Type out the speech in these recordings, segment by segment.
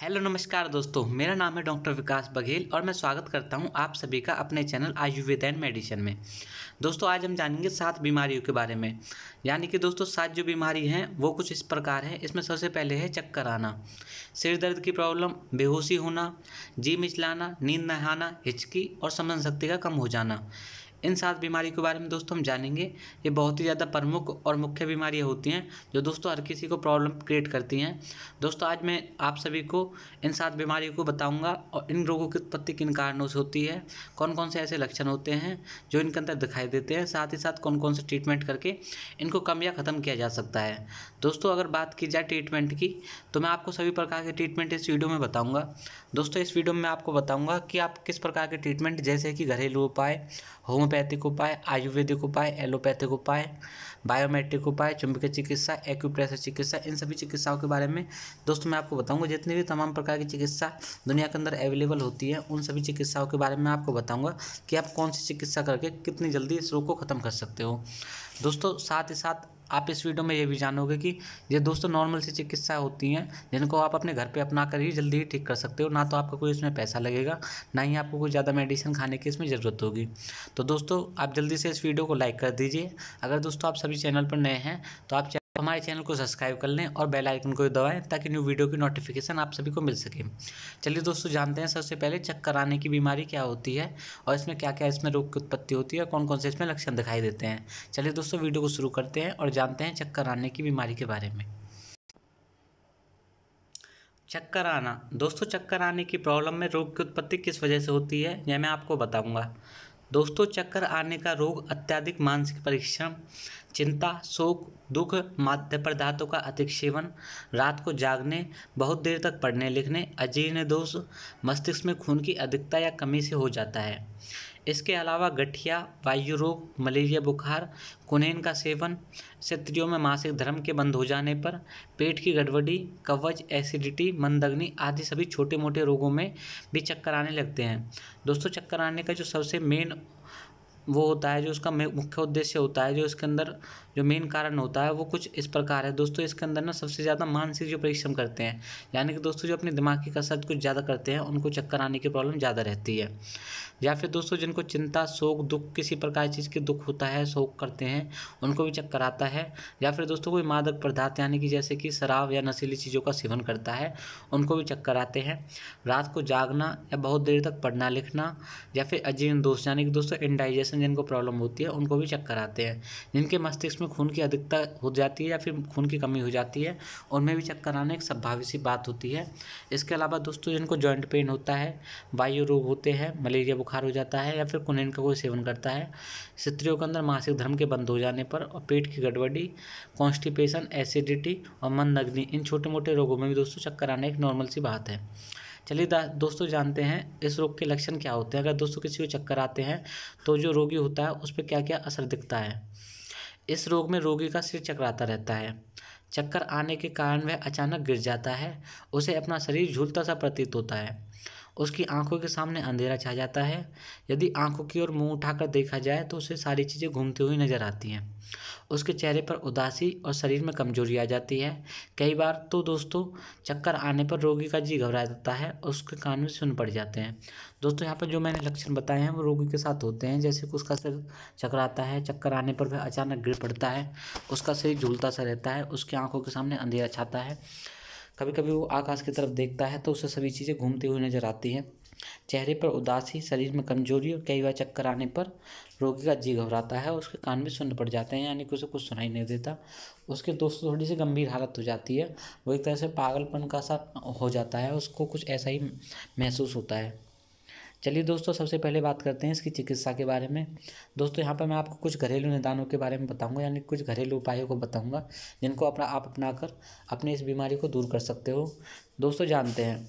hello नमस्कार दोस्तों मेरा नाम है डॉक्टर विकास बघेल और मैं स्वागत करता हूं आप सभी का अपने चैनल आयुर्वेद एंड मेडिसिन में दोस्तों आज हम जानेंगे सात बीमारियों के बारे में यानी कि दोस्तों सात जो बीमारी हैं वो कुछ इस प्रकार हैं इसमें सबसे पहले है चक्कर आना सिर दर्द की प्रॉब्लम बेहोशी होना जी मिचलाना नींद नहाना हिचकी और समझ शक्ति का कम हो जाना इन सात बीमारी के बारे में दोस्तों हम जानेंगे ये बहुत ही ज़्यादा प्रमुख और मुख्य बीमारियाँ होती हैं जो दोस्तों हर किसी को प्रॉब्लम क्रिएट करती हैं दोस्तों आज मैं आप सभी को इन सात बीमारियों को बताऊँगा और इन रोगों की उत्पत्ति किन कारणों से होती है कौन कौन से ऐसे लक्षण होते हैं जो इनके अंदर दिखाई देते हैं साथ ही साथ कौन कौन से ट्रीटमेंट करके इनको कम या ख़त्म किया जा सकता है दोस्तों अगर बात की जाए ट्रीटमेंट की तो मैं आपको सभी प्रकार के ट्रीटमेंट इस वीडियो में बताऊँगा दोस्तों इस वीडियो में आपको बताऊँगा कि आप किस प्रकार के ट्रीटमेंट जैसे कि घरेलू उपाय होम होम्योपैथिक उपाय आयुर्वेदिक उपाय एलोपैथिक उपाय बायोमेट्रिक उपाय चुंबकीय चिकित्सा एक्यूप्रेशर चिकित्सा इन सभी चिकित्साओं के बारे में दोस्तों मैं आपको बताऊंगा जितने भी तमाम प्रकार की चिकित्सा दुनिया के अंदर अवेलेबल होती है उन सभी चिकित्साओं के बारे में आपको बताऊंगा कि आप कौन सी चिकित्सा करके कितनी जल्दी इस रोग को ख़त्म कर सकते हो दोस्तों साथ ही साथ आप इस वीडियो में ये भी जानोगे कि ये दोस्तों नॉर्मल सी चिकित्सा होती हैं जिनको आप अपने घर पे अपना कर ही जल्दी ही ठीक कर सकते हो ना तो आपका कोई इसमें पैसा लगेगा ना ही आपको कोई ज़्यादा मेडिसिन खाने की इसमें ज़रूरत होगी तो दोस्तों आप जल्दी से इस वीडियो को लाइक कर दीजिए अगर दोस्तों आप सभी चैनल पर नए हैं तो आप तो हमारे चैनल को सब्सक्राइब कर लें और बेल आइकन को दबाएं ताकि न्यू वीडियो की नोटिफिकेशन आप सभी को मिल सके चलिए दोस्तों जानते हैं सबसे पहले चक्कर आने की बीमारी क्या होती है और इसमें क्या क्या इसमें रोग की उत्पत्ति होती है कौन कौन से इसमें लक्षण दिखाई देते हैं चलिए दोस्तों वीडियो को शुरू करते हैं और जानते हैं चक्कर आने की बीमारी के बारे में चक्कर आना दोस्तों चक्कर आने की प्रॉब्लम में रोग की उत्पत्ति किस वजह से होती है यह मैं आपको बताऊंगा दोस्तों चक्कर आने का रोग अत्यधिक मानसिक परीक्षण चिंता शोक दुख माध्य पदार्थों का अधिक सेवन रात को जागने बहुत देर तक पढ़ने लिखने अजीर्ण दोष मस्तिष्क में खून की अधिकता या कमी से हो जाता है इसके अलावा गठिया वायु रोग मलेरिया बुखार कुनेन का सेवन स्त्रियों में मासिक धर्म के बंद हो जाने पर पेट की गड़बड़ी कवच एसिडिटी मंदग्नि आदि सभी छोटे मोटे रोगों में भी चक्कर आने लगते हैं दोस्तों चक्कर आने का जो सबसे मेन वो होता है जो उसका मुख्य उद्देश्य होता है जो इसके अंदर जो मेन कारण होता है वो कुछ इस प्रकार है दोस्तों इसके अंदर ना सबसे ज़्यादा मानसिक जो परिश्रम करते हैं यानी कि दोस्तों जो अपने दिमाग की कसरत कुछ ज़्यादा करते हैं उनको चक्कर आने की प्रॉब्लम ज़्यादा रहती है या फिर दोस्तों जिनको चिंता शोक दुख किसी प्रकार चीज़ के दुख होता है शोक करते हैं उनको भी चक्कर आता है या फिर दोस्तों कोई मादक पदार्थ यानी कि जैसे कि शराब या नशीली चीज़ों का सेवन करता है उनको भी चक्कर आते हैं रात को जागना या बहुत देर तक पढ़ना लिखना या फिर अजीर्ण दोष यानी कि दोस्तों इनडाइजेशन जिनको प्रॉब्लम होती है उनको भी चक्कर आते हैं जिनके मस्तिष्क में खून की अधिकता हो जाती है या फिर खून की कमी हो जाती है उनमें भी चक्कर आने एक संभावित सी बात होती है इसके अलावा दोस्तों जिनको जॉइंट पेन होता है वायु रोग होते हैं मलेरिया बुखार हो जाता है या फिर कुनिन का कोई सेवन करता है स्त्रियों के अंदर मासिक धर्म के बंद हो जाने पर और पेट की गड़बड़ी कॉन्स्टिपेशन एसिडिटी और मन मंदग्नि इन छोटे मोटे रोगों में भी दोस्तों चक्कर आना एक नॉर्मल सी बात है चलिए दोस्तों जानते हैं इस रोग के लक्षण क्या होते हैं अगर दोस्तों किसी को चक्कर आते हैं तो जो रोगी होता है उस पर क्या क्या असर दिखता है इस रोग में रोगी का सिर चकराता रहता है चक्कर आने के कारण वह अचानक गिर जाता है उसे अपना शरीर झूलता सा प्रतीत होता है उसकी आंखों के सामने अंधेरा छा जाता है यदि आंखों की ओर मुंह उठाकर देखा जाए तो उसे सारी चीज़ें घूमती हुई नज़र आती हैं उसके चेहरे पर उदासी और शरीर में कमजोरी आ जाती है कई बार तो दोस्तों चक्कर आने पर रोगी का जी घबरा जाता है और उसके कान में सुन पड़ जाते हैं दोस्तों यहाँ पर जो मैंने लक्षण बताए हैं वो रोगी के साथ होते हैं जैसे कि उसका सिर चकराता है चक्कर आने पर वह अचानक गिर पड़ता है उसका शरीर झूलता सा रहता है उसकी आंखों के सामने अंधेरा छाता है कभी कभी वो आकाश की तरफ देखता है तो उसे सभी चीज़ें घूमती हुई नजर आती है चेहरे पर उदासी शरीर में कमजोरी और कई बार चक्कर आने पर रोगी का जी घबराता है और उसके कान भी सुन पड़ जाते हैं यानी कि उसे कुछ सुनाई नहीं देता उसके दोस्त थोड़ी सी गंभीर हालत हो जाती है वो एक तरह से पागलपन का सा हो जाता है उसको कुछ ऐसा ही महसूस होता है चलिए दोस्तों सबसे पहले बात करते हैं इसकी चिकित्सा के बारे में दोस्तों यहाँ पर मैं आपको कुछ घरेलू निदानों के बारे में बताऊँगा यानी कुछ घरेलू उपायों को बताऊँगा जिनको अपना आप अपना कर अपने इस बीमारी को दूर कर सकते हो दोस्तों जानते हैं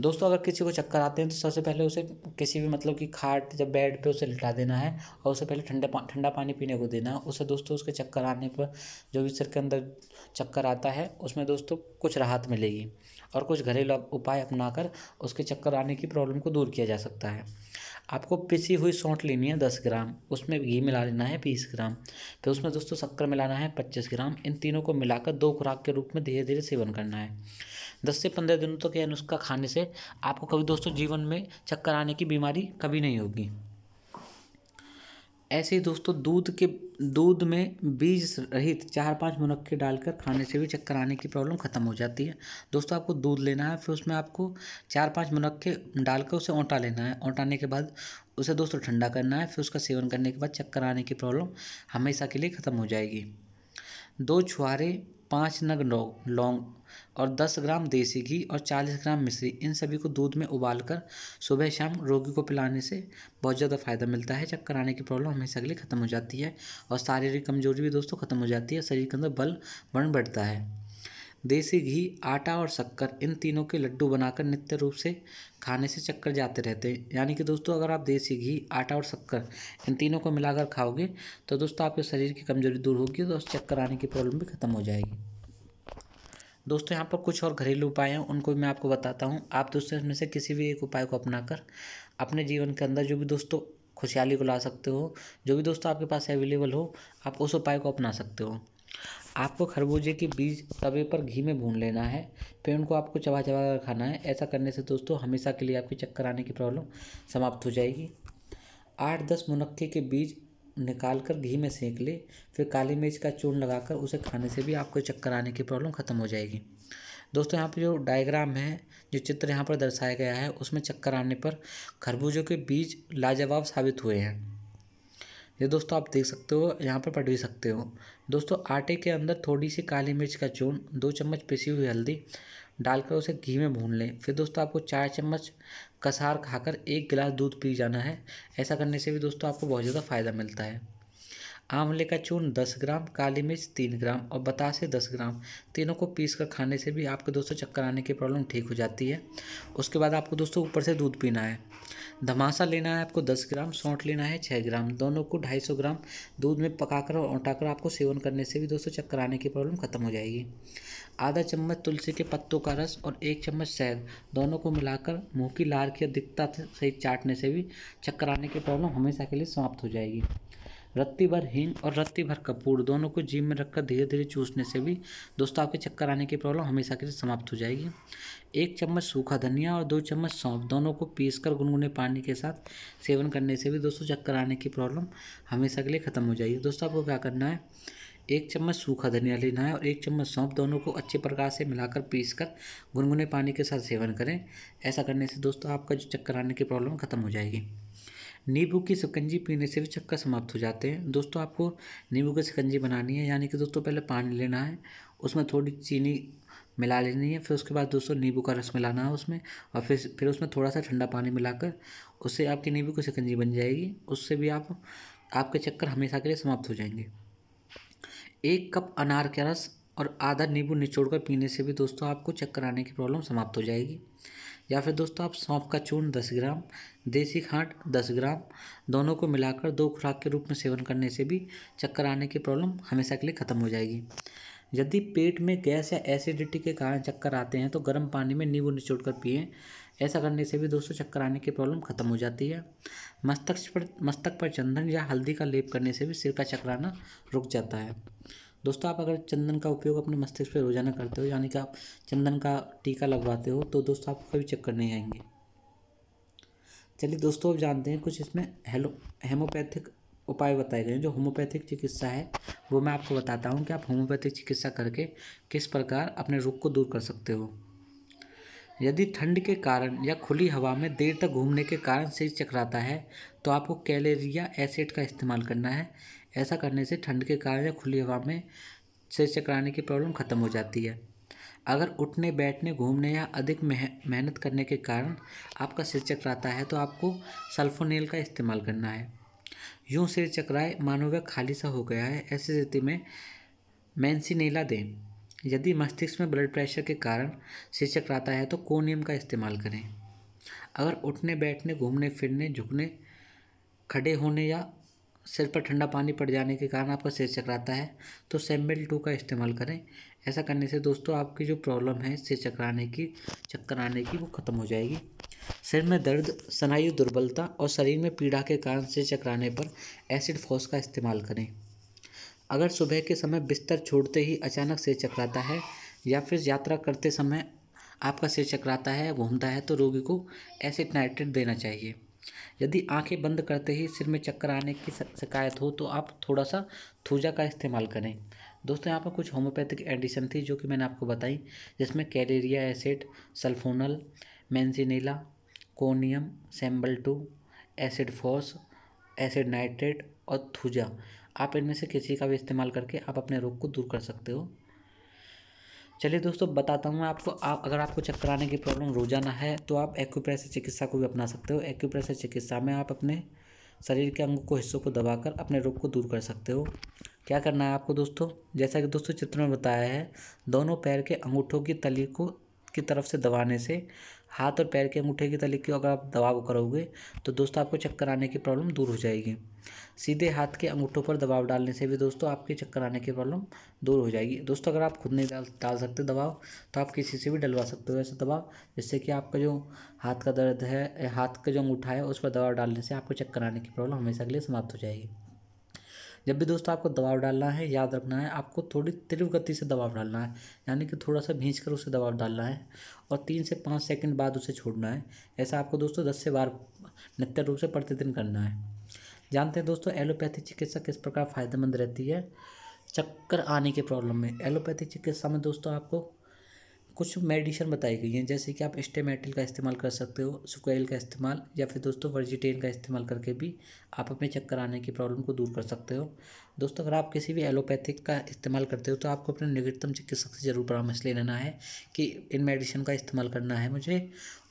दोस्तों अगर किसी को चक्कर आते हैं तो सबसे पहले उसे किसी भी मतलब कि खाट जब बेड पे उसे लिटा देना है और उसे पहले ठंडा पा, ठंडा पानी पीने को देना है उसे दोस्तों उसके चक्कर आने पर जो भी सिर के अंदर चक्कर आता है उसमें दोस्तों कुछ राहत मिलेगी और कुछ घरेलू उपाय अपनाकर उसके चक्कर आने की प्रॉब्लम को दूर किया जा सकता है आपको पिसी हुई सौंठ लेनी है दस ग्राम उसमें घी मिला लेना है बीस ग्राम फिर उसमें दोस्तों शक्कर मिलाना है पच्चीस ग्राम इन तीनों को मिलाकर दो खुराक के रूप में धीरे धीरे सेवन करना है दस से पंद्रह दिनों तक तो यह नुस्खा खाने से आपको कभी दोस्तों जीवन में चक्कर आने की बीमारी कभी नहीं होगी ऐसे ही दोस्तों दूध के दूध में बीज रहित चार पांच मुनक्के डालकर खाने से भी चक्कर आने की प्रॉब्लम ख़त्म हो जाती है दोस्तों आपको दूध लेना है फिर उसमें आपको चार पांच मुनक्के डालकर उसे ओंटा लेना है ओंटाने के बाद उसे दोस्तों ठंडा करना है फिर उसका सेवन करने के बाद चक्कर आने की प्रॉब्लम हमेशा के लिए ख़त्म हो जाएगी दो छुहारे पाँच नग लौंग और दस ग्राम देसी घी और चालीस ग्राम मिश्री इन सभी को दूध में उबालकर सुबह शाम रोगी को पिलाने से बहुत ज़्यादा फ़ायदा मिलता है चक्कर आने की प्रॉब्लम हमेशा के लिए ख़त्म हो जाती है और शारीरिक कमजोरी भी दोस्तों ख़त्म हो जाती है शरीर के अंदर बल वर्ण बढ़ता है देसी घी आटा और शक्कर इन तीनों के लड्डू बनाकर नित्य रूप से खाने से चक्कर जाते रहते हैं यानी कि दोस्तों अगर आप देसी घी आटा और शक्कर इन तीनों को मिलाकर खाओगे तो दोस्तों आपके शरीर की कमजोरी दूर होगी तो उस चक्कर आने की प्रॉब्लम भी ख़त्म हो जाएगी दोस्तों यहाँ पर कुछ और घरेलू उपाय हैं उनको मैं आपको बताता हूँ आप दोस्तों इसमें से किसी भी एक उपाय को कर अपने जीवन के अंदर जो भी दोस्तों खुशहाली को ला सकते हो जो भी दोस्तों आपके पास अवेलेबल हो आप उस उपाय को अपना सकते हो आपको खरबूजे के बीज तवे पर घी में भून लेना है फिर उनको आपको चबा चबा कर खाना है ऐसा करने से दोस्तों हमेशा के लिए आपके चक्कर आने की प्रॉब्लम समाप्त हो जाएगी आठ दस मुनक्के के बीज निकाल कर घी में सेंक ले फिर काली मिर्च का चूर्ण लगाकर उसे खाने से भी आपको चक्कर आने की प्रॉब्लम ख़त्म हो जाएगी दोस्तों यहाँ पर जो डायग्राम है जो चित्र यहाँ पर दर्शाया गया है उसमें चक्कर आने पर खरबूजों के बीज लाजवाब साबित हुए हैं ये दोस्तों आप देख सकते हो यहाँ पर पढ़ भी सकते हो दोस्तों आटे के अंदर थोड़ी सी काली मिर्च का चूर्ण दो चम्मच पिसी हुई हल्दी डालकर उसे घी में भून लें फिर दोस्तों आपको चार चम्मच कसार खाकर एक गिलास दूध पी जाना है ऐसा करने से भी दोस्तों आपको बहुत ज़्यादा फ़ायदा मिलता है आंवले का चूर्ण दस ग्राम काली मिर्च तीन ग्राम और बतासे दस ग्राम तीनों को पीस कर खाने से भी आपके दोस्तों चक्कर आने की प्रॉब्लम ठीक हो जाती है उसके बाद आपको दोस्तों ऊपर से दूध पीना है धमासा लेना है आपको दस ग्राम सौंठ लेना है छः ग्राम दोनों को ढाई सौ ग्राम दूध में पकाकर और औटाकर आपको सेवन करने से भी दोस्तों चक्कर आने की प्रॉब्लम खत्म हो जाएगी आधा चम्मच तुलसी के पत्तों का रस और एक चम्मच शहद दोनों को मिलाकर मुँह की लार की अधिकता से चाटने से भी चक्कर आने की प्रॉब्लम हमेशा के लिए समाप्त हो जाएगी रत्ती भर हींग और रत्ती भर कपूर दोनों को जीम में रखकर धीरे धीरे चूसने से भी दोस्तों आपके चक्कर आने की प्रॉब्लम हमेशा के लिए समाप्त हो जाएगी एक चम्मच सूखा धनिया और दो चम्मच सौंफ दोनों को पीस कर गुनगुने पानी के साथ सेवन करने से भी दोस्तों चक्कर आने की प्रॉब्लम हमेशा के लिए ख़त्म हो जाएगी दोस्तों आपको क्या करना है एक चम्मच सूखा धनिया लेना है और एक चम्मच सौंफ दोनों को अच्छे प्रकार से मिलाकर पीस कर गुनगुने पानी के साथ सेवन करें ऐसा करने से दोस्तों आपका जो चक्कर आने की प्रॉब्लम ख़त्म हो जाएगी नींबू की सिकंजी पीने से भी चक्कर समाप्त हो जाते हैं दोस्तों आपको नींबू की सिकंजी बनानी है यानी कि दोस्तों पहले पानी लेना है उसमें थोड़ी चीनी मिला लेनी है फिर उसके बाद दोस्तों नींबू का रस मिलाना है उसमें और फिर फिर उसमें थोड़ा सा ठंडा पानी मिलाकर उससे आपकी नींबू की सिकंजी बन जाएगी उससे भी आप आपके चक्कर हमेशा के लिए समाप्त हो जाएंगे एक कप अनार का रस और आधा नींबू निचोड़ कर पीने से भी दोस्तों आपको चक्कर आने की प्रॉब्लम समाप्त हो जाएगी या फिर दोस्तों आप सौंफ का चूर्ण दस ग्राम देसी खाट दस ग्राम दोनों को मिलाकर दो खुराक के रूप में सेवन करने से भी चक्कर आने की प्रॉब्लम हमेशा के लिए ख़त्म हो जाएगी यदि पेट में गैस या एसिडिटी के कारण चक्कर आते हैं तो गर्म पानी में नींबू निचोड़ कर पिए ऐसा करने से भी दोस्तों चक्कर आने की प्रॉब्लम खत्म हो जाती है मस्तक पर मस्तक पर चंदन या हल्दी का लेप करने से भी सिर का आना रुक जाता है दोस्तों आप अगर चंदन का उपयोग अपने मस्तिष्क पर रोजाना करते हो यानी कि आप चंदन का टीका लगवाते हो तो दोस्तों आपको कभी चक्कर नहीं आएंगे चलिए दोस्तों अब जानते हैं कुछ इसमें हेलो हेमोपैथिक उपाय बताए गए हैं जो होम्योपैथिक चिकित्सा है वो मैं आपको बताता हूँ कि आप होम्योपैथिक चिकित्सा करके किस प्रकार अपने रोग को दूर कर सकते हो यदि ठंड के कारण या खुली हवा में देर तक घूमने के कारण सिर चकराता है तो आपको कैलेरिया एसिड का इस्तेमाल करना है ऐसा करने से ठंड के कारण या खुली हवा में सिर चकराने की प्रॉब्लम ख़त्म हो जाती है अगर उठने बैठने घूमने या अधिक मेह, मेहनत करने के कारण आपका सिर चकराता है तो आपको सल्फोनेल का इस्तेमाल करना है यूं सिर चकराए मानो वह खाली सा हो गया है ऐसी स्थिति में मैंसिनेला दें यदि मस्तिष्क में ब्लड प्रेशर के कारण सिर चकराता है तो कोनियम का इस्तेमाल करें अगर उठने बैठने घूमने फिरने झुकने खड़े होने या सिर पर ठंडा पानी पड़ जाने के कारण आपका सिर चकराता है तो सेम्बेल टू का इस्तेमाल करें ऐसा करने से दोस्तों आपकी जो प्रॉब्लम है इससे चकराने की चक्कर आने की वो ख़त्म हो जाएगी सिर में दर्द स्नायु दुर्बलता और शरीर में पीड़ा के कारण से चकराने पर एसिड फोस का इस्तेमाल करें अगर सुबह के समय बिस्तर छोड़ते ही अचानक से चकराता है या फिर यात्रा करते समय आपका सिर चकराता है घूमता है तो रोगी को एसिड नाइट्रेट देना चाहिए यदि आंखें बंद करते ही सिर में चक्कर आने की शिकायत हो तो आप थोड़ा सा थूजा का इस्तेमाल करें दोस्तों यहाँ पर कुछ होम्योपैथिक एडिशन थी जो कि मैंने आपको बताई जिसमें कैलेरिया एसिड सल्फोनल मैंसिनीला कोनियम सेम्बल टू एसिड फोस एसिड नाइट्रेट और थूजा आप इनमें से किसी का भी इस्तेमाल करके आप अपने रोग को दूर कर सकते हो चलिए दोस्तों बताता हूँ मैं आपको आप अगर आपको चक्कर आने की प्रॉब्लम रोजाना है तो आप एक्यूप्रेशर चिकित्सा को भी अपना सकते हो एक्यूप्रेशर चिकित्सा में आप अपने शरीर के अंगों को हिस्सों को दबाकर अपने रोग को दूर कर सकते हो क्या करना है आपको दोस्तों जैसा कि दोस्तों चित्र में बताया है दोनों पैर के अंगूठों की तली को की तरफ से दबाने से हाथ और पैर के अंगूठे की तली को अगर आप दबाव करोगे तो दोस्तों आपको चक्कर आने की प्रॉब्लम दूर हो जाएगी सीधे हाथ के अंगूठों पर दबाव डालने से भी दोस्तों आपके चक्कर आने की प्रॉब्लम दूर हो जाएगी दोस्तों अगर आप खुद नहीं डाल डाल सकते दबाव तो आप किसी से भी डलवा सकते हो ऐसा दबाव जिससे कि आपका जो हाथ का दर्द है हाथ का जो अंगूठा है उस पर दबाव डालने से आपको चक्कर आने की प्रॉब्लम हमेशा के लिए समाप्त हो जाएगी जब भी दोस्तों आपको दबाव डालना है याद रखना है आपको थोड़ी तीव्र गति से दबाव डालना है यानी कि थोड़ा सा भींच कर उसे दबाव डालना है और तीन से पाँच सेकंड बाद उसे छोड़ना है ऐसा आपको दोस्तों दस से बार नित्य रूप से प्रतिदिन करना है जानते हैं दोस्तों एलोपैथी चिकित्सा किस प्रकार फ़ायदेमंद रहती है चक्कर आने के प्रॉब्लम में एलोपैथी चिकित्सा में दोस्तों आपको कुछ मेडिसन बताई गई हैं जैसे कि आप स्टेमेटिल का इस्तेमाल कर सकते हो सुकैल का इस्तेमाल या फिर दोस्तों वर्जिटेन का इस्तेमाल करके भी आप अपने चक्कर आने की प्रॉब्लम को दूर कर सकते हो दोस्तों अगर आप किसी भी एलोपैथिक का इस्तेमाल करते हो तो आपको अपने निकटतम चिकित्सक से ज़रूर परामर्श ले लेना है कि इन मेडिसिन का इस्तेमाल करना है मुझे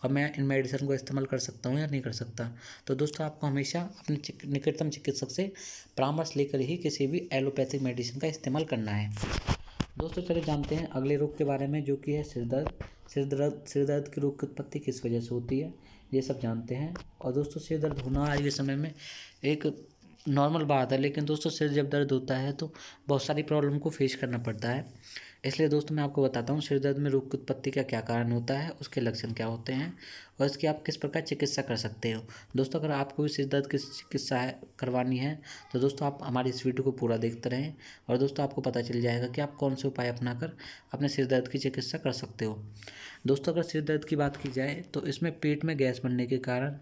और मैं इन मेडिसिन को इस्तेमाल कर सकता हूँ या नहीं कर सकता तो दोस्तों आपको हमेशा अपने निकटतम चिकित्सक से परामर्श लेकर ही किसी भी एलोपैथिक मेडिसिन का इस्तेमाल करना है दोस्तों चले जानते हैं अगले रोग के बारे में जो कि है सिरदर्द सिरदर्द सिरदर्द के रोग की उत्पत्ति किस वजह से होती है ये सब जानते हैं और दोस्तों सिर दर्द होना आज के समय में एक नॉर्मल बात है लेकिन दोस्तों सिर जब दर्द होता है तो बहुत सारी प्रॉब्लम को फेस करना पड़ता है इसलिए दोस्तों मैं आपको बताता हूँ सिर दर्द में रोग की उत्पत्ति का क्या कारण होता है उसके लक्षण क्या होते हैं और इसकी आप किस प्रकार चिकित्सा कर सकते हो दोस्तों अगर आपको भी सिर दर्द की चिकित्सा करवानी है तो दोस्तों आप हमारे इस वीडियो को पूरा देखते रहें और दोस्तों आपको पता चल जाएगा कि आप कौन से उपाय कर अपने सिर दर्द की चिकित्सा कर सकते हो दोस्तों अगर सिर दर्द की बात की जाए तो इसमें पेट में गैस बनने के कारण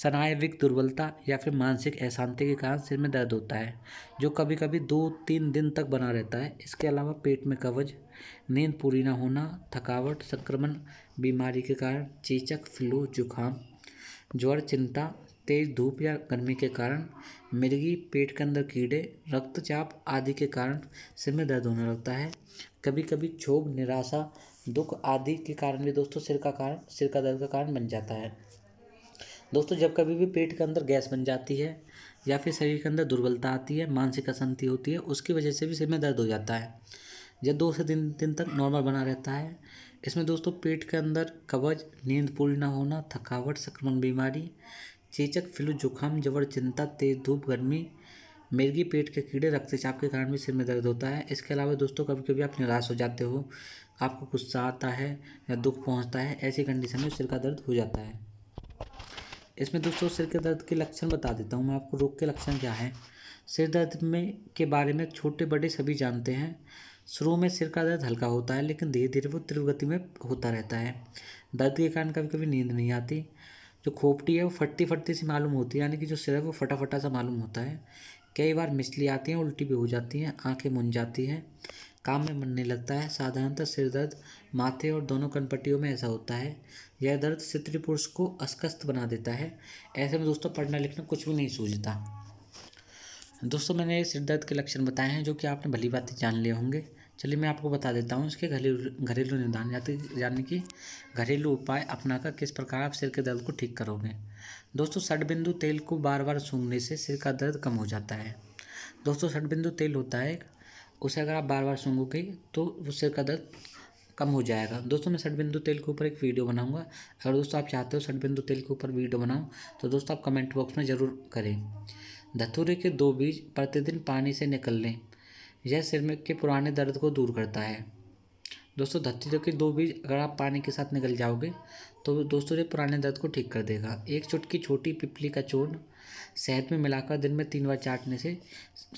स्नायविक दुर्बलता या फिर मानसिक अशांति के कारण सिर में दर्द होता है जो कभी कभी दो तीन दिन तक बना रहता है इसके अलावा पेट में कवज नींद पूरी ना होना थकावट संक्रमण बीमारी के कारण चीचक फ्लू जुकाम ज्वर चिंता तेज धूप या गर्मी के कारण मिर्गी पेट के अंदर कीड़े रक्तचाप आदि के कारण सिर में दर्द होने लगता है कभी कभी क्षोभ निराशा दुख आदि के कारण भी दोस्तों सिर का कारण सिर का दर्द का कारण बन जाता है दोस्तों जब कभी भी पेट के अंदर गैस बन जाती है या फिर शरीर के अंदर दुर्बलता आती है मानसिक अशांति होती है उसकी वजह से भी सिर में दर्द हो जाता है जब दो से तीन दिन तक नॉर्मल बना रहता है इसमें दोस्तों पेट के अंदर कवच नींद पूरी ना होना थकावट संक्रमण बीमारी चेचक फ्लू जुकाम जबर चिंता तेज धूप गर्मी मिर्गी पेट के कीड़े रक्तचाप के कारण भी सिर में दर्द होता है इसके अलावा दोस्तों कभी कभी आप निराश हो जाते हो आपको गुस्सा आता है या दुख पहुंचता है ऐसी कंडीशन में सिर का दर्द हो जाता है इसमें दोस्तों सिर के दर्द के लक्षण बता देता हूँ मैं आपको रोग के लक्षण क्या है सिर दर्द में के बारे में छोटे बड़े सभी जानते हैं शुरू में सिर का दर्द हल्का होता है लेकिन धीरे धीरे वो तीव्र गति में होता रहता है दर्द के कारण कभी कभी नींद नहीं आती जो खोपटी है वो फटती फटती सी मालूम होती है यानी कि जो सिर है वो फटाफटा सा मालूम होता है कई बार मिसली आती हैं उल्टी भी हो जाती हैं आंखें मुन जाती हैं काम में मन नहीं लगता है साधारणतः सिर दर्द माथे और दोनों कनपट्टियों में ऐसा होता है यह दर्द स्त्री पुरुष को अस्कस्त बना देता है ऐसे में दोस्तों पढ़ना लिखना कुछ भी नहीं सूझता दोस्तों मैंने सिर दर्द के लक्षण बताए हैं जो कि आपने भली बातें जान लिए होंगे चलिए मैं आपको बता देता हूँ इसके घरेलू घरेलू निदान यानी कि घरेलू उपाय अपना का किस प्रकार आप सिर के दर्द को ठीक करोगे दोस्तों षडबिंदु तेल को बार बार सूंघने से सिर का दर्द कम हो जाता है दोस्तों षडबिंदु तेल होता है उसे अगर आप बार बार सूंघोगे तो वो सिर का दर्द कम हो जाएगा दोस्तों मैं बिंदु तेल के ऊपर एक वीडियो बनाऊंगा अगर दोस्तों आप चाहते हो बिंदु तेल के ऊपर वीडियो बनाऊं तो दोस्तों आप कमेंट बॉक्स में ज़रूर करें धतूरे के दो बीज प्रतिदिन पानी से निकल लें यह सिर में के पुराने दर्द को दूर करता है दोस्तों धतूरे के दो बीज अगर आप पानी के साथ निकल जाओगे तो दोस्तों ये पुराने दर्द को ठीक कर देगा एक चुटकी छोटी पिपली का चूर्ण शहद में मिलाकर दिन में तीन बार चाटने से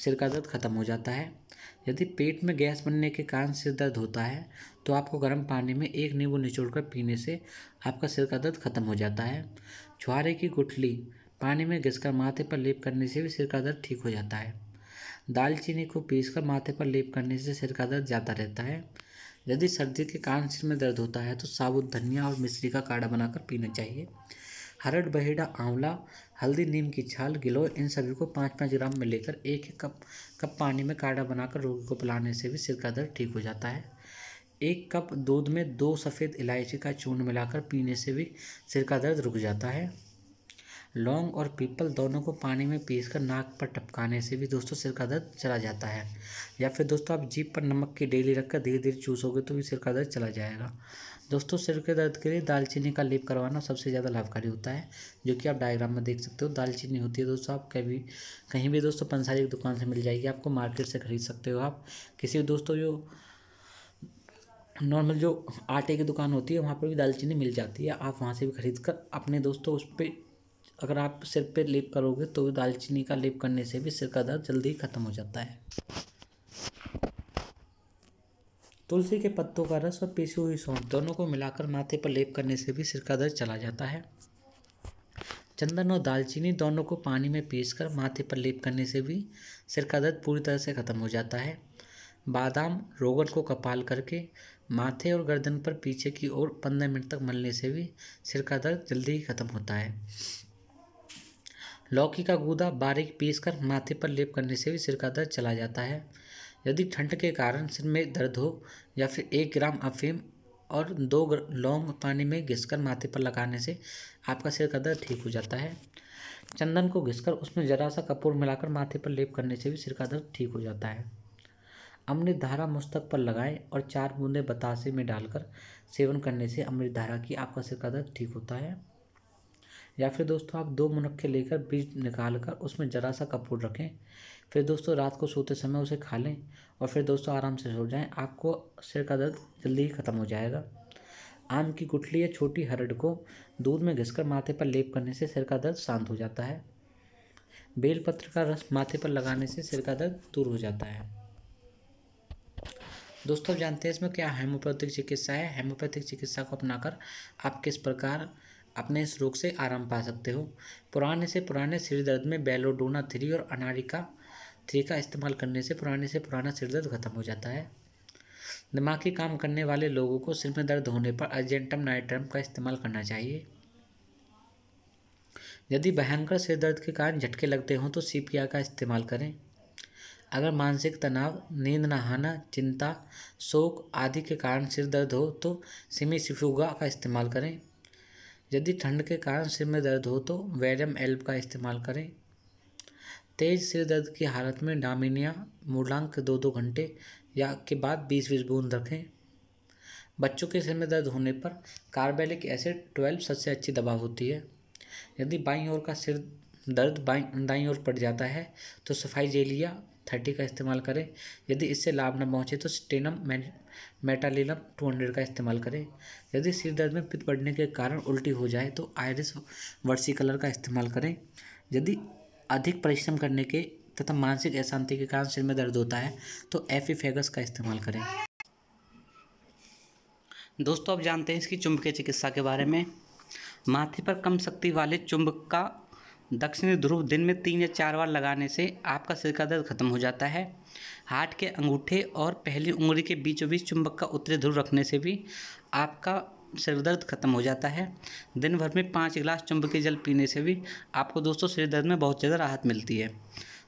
सिर का दर्द खत्म हो जाता है यदि पेट में गैस बनने के कारण सिर दर्द होता है तो आपको गर्म पानी में एक नींबू निचोड़कर पीने से आपका सिर का दर्द खत्म हो जाता है छुहारे की गुठली पानी में घिसकर माथे पर लेप करने से भी सिर का दर्द ठीक हो जाता है दालचीनी को पीसकर माथे पर लेप करने से सिर का दर्द जाता रहता है यदि सर्दी के कारण सिर में दर्द होता है तो साबुत धनिया और मिश्री का काढ़ा बनाकर पीना चाहिए हरड़ बहेड़ा आंवला हल्दी नीम की छाल गिलोय इन सभी को पाँच पाँच ग्राम में लेकर एक एक कप कप पानी में काढ़ा बनाकर रोगी को पिलाने से भी सिर का दर्द ठीक हो जाता है एक कप दूध में दो सफ़ेद इलायची का चूर्ण मिलाकर पीने से भी सिर का दर्द रुक जाता है लौंग और पीपल दोनों को पानी में पीसकर नाक पर टपकाने से भी दोस्तों सिर का दर्द चला जाता है या फिर दोस्तों आप जीप पर नमक की डेली रखकर धीरे धीरे चूसोगे तो भी सिर का दर्द चला जाएगा दोस्तों सिर के दर्द के लिए दालचीनी का लेप करवाना सबसे ज़्यादा लाभकारी होता है जो कि आप डायग्राम में देख सकते हो दालचीनी होती है दोस्तों आप कभी कहीं भी दोस्तों पंसारी की दुकान से मिल जाएगी आपको मार्केट से खरीद सकते हो आप किसी दोस्तों जो नॉर्मल जो आटे की दुकान होती है वहाँ पर भी दालचीनी मिल जाती है आप वहाँ से भी खरीद कर अपने दोस्तों उस पर अगर आप सिर पर लेप करोगे तो दालचीनी का लेप करने से भी सिर का दर्द जल्दी ख़त्म हो जाता है तुलसी के पत्तों का रस और पीसी हुई सौंप दोनों को मिलाकर माथे पर लेप करने से भी सिर का दर्द चला जाता है चंदन और दालचीनी दोनों को पानी में पीसकर माथे पर लेप करने से भी सिर का दर्द पूरी तरह से ख़त्म हो जाता है बादाम रोगन को कपाल करके माथे और गर्दन पर पीछे की ओर पंद्रह मिनट तक मलने से भी सिर का दर्द जल्दी ही ख़त्म होता है लौकी का गूदा बारीक पीसकर माथे पर लेप करने से भी सिर का दर्द चला जाता है यदि ठंड के कारण सिर में दर्द हो या फिर एक ग्राम अफीम और दो लौंग पानी में घिसकर माथे पर लगाने से आपका सिर का दर्द ठीक हो जाता है चंदन को घिसकर उसमें जरा सा कपूर मिलाकर माथे पर लेप करने से भी सिर का दर्द ठीक हो जाता है अमृत धारा मुस्तक पर लगाएं और चार बूंदे बतासे में डालकर सेवन करने से अमृत धारा की आपका सिर का दर्द ठीक होता है या फिर दोस्तों आप दो मुनक्के लेकर बीज निकाल कर उसमें ज़रा सा कपूर रखें फिर दोस्तों रात को सोते समय उसे खा लें और फिर दोस्तों आराम से सो जाएं आपको सिर का दर्द जल्दी ही ख़त्म हो जाएगा आम की गुठली या छोटी हरड़ को दूध में घिसकर माथे पर लेप करने से सिर का दर्द शांत हो जाता है बेलपत्र का रस माथे पर लगाने से सिर का दर्द दूर हो जाता है दोस्तों आप जानते हैं इसमें क्या हेमोपैथिक चिकित्सा है हेमोपैथिक चिकित्सा को अपनाकर आप किस प्रकार अपने इस रोग से आराम पा सकते हो पुराने से पुराने सिर दर्द में बेलोडोना थ्री और अनारिका थ्री का इस्तेमाल करने से पुराने से पुराना सिरदर्द खत्म हो जाता है दिमागी काम करने वाले लोगों को सिर में दर्द होने पर अर्जेंटम नाइट्रम का इस्तेमाल करना चाहिए यदि भयंकर सिर दर्द के कारण झटके लगते हों तो सी का इस्तेमाल करें अगर मानसिक तनाव नींद नहाना चिंता शोक आदि के कारण सिर दर्द हो तो सिमी सिफुगा का इस्तेमाल करें यदि ठंड के कारण सिर में दर्द हो तो वैरम एल्ब का इस्तेमाल करें तेज सिर दर्द की हालत में डामिनिया मूलांक दो दो घंटे या के बाद बीस बीस बूंद रखें बच्चों के सिर में दर्द होने पर कार्बेलिक एसिड ट्वेल्व सबसे अच्छी दवा होती है यदि बाई ओर का सिर दर्द बाई दाई ओर पड़ जाता है तो सफाई जेलिया थर्टी का इस्तेमाल करें यदि इससे लाभ न पहुँचे तो स्टेनम मेटालिनम टू हंड्रेड का इस्तेमाल करें यदि सिर दर्द में पित्त बढ़ने के कारण उल्टी हो जाए तो आयरिस वर्सी कलर का इस्तेमाल करें यदि अधिक परिश्रम करने के तथा मानसिक अशांति के कारण सिर में दर्द होता है तो एफिफेगस का इस्तेमाल करें दोस्तों आप जानते हैं इसकी चुंबकीय चिकित्सा के बारे में माथे पर कम शक्ति वाले चुंबक का दक्षिणी ध्रुव दिन में तीन या चार बार लगाने से आपका सिर का दर्द खत्म हो जाता है हाथ के अंगूठे और पहली उंगली के बीचों बीच चुंबक का उत्तरी ध्रुव रखने से भी आपका सिर दर्द खत्म हो जाता है दिन भर में पाँच गिलास चुंबकीय जल पीने से भी आपको दोस्तों सिर दर्द में बहुत ज़्यादा राहत मिलती है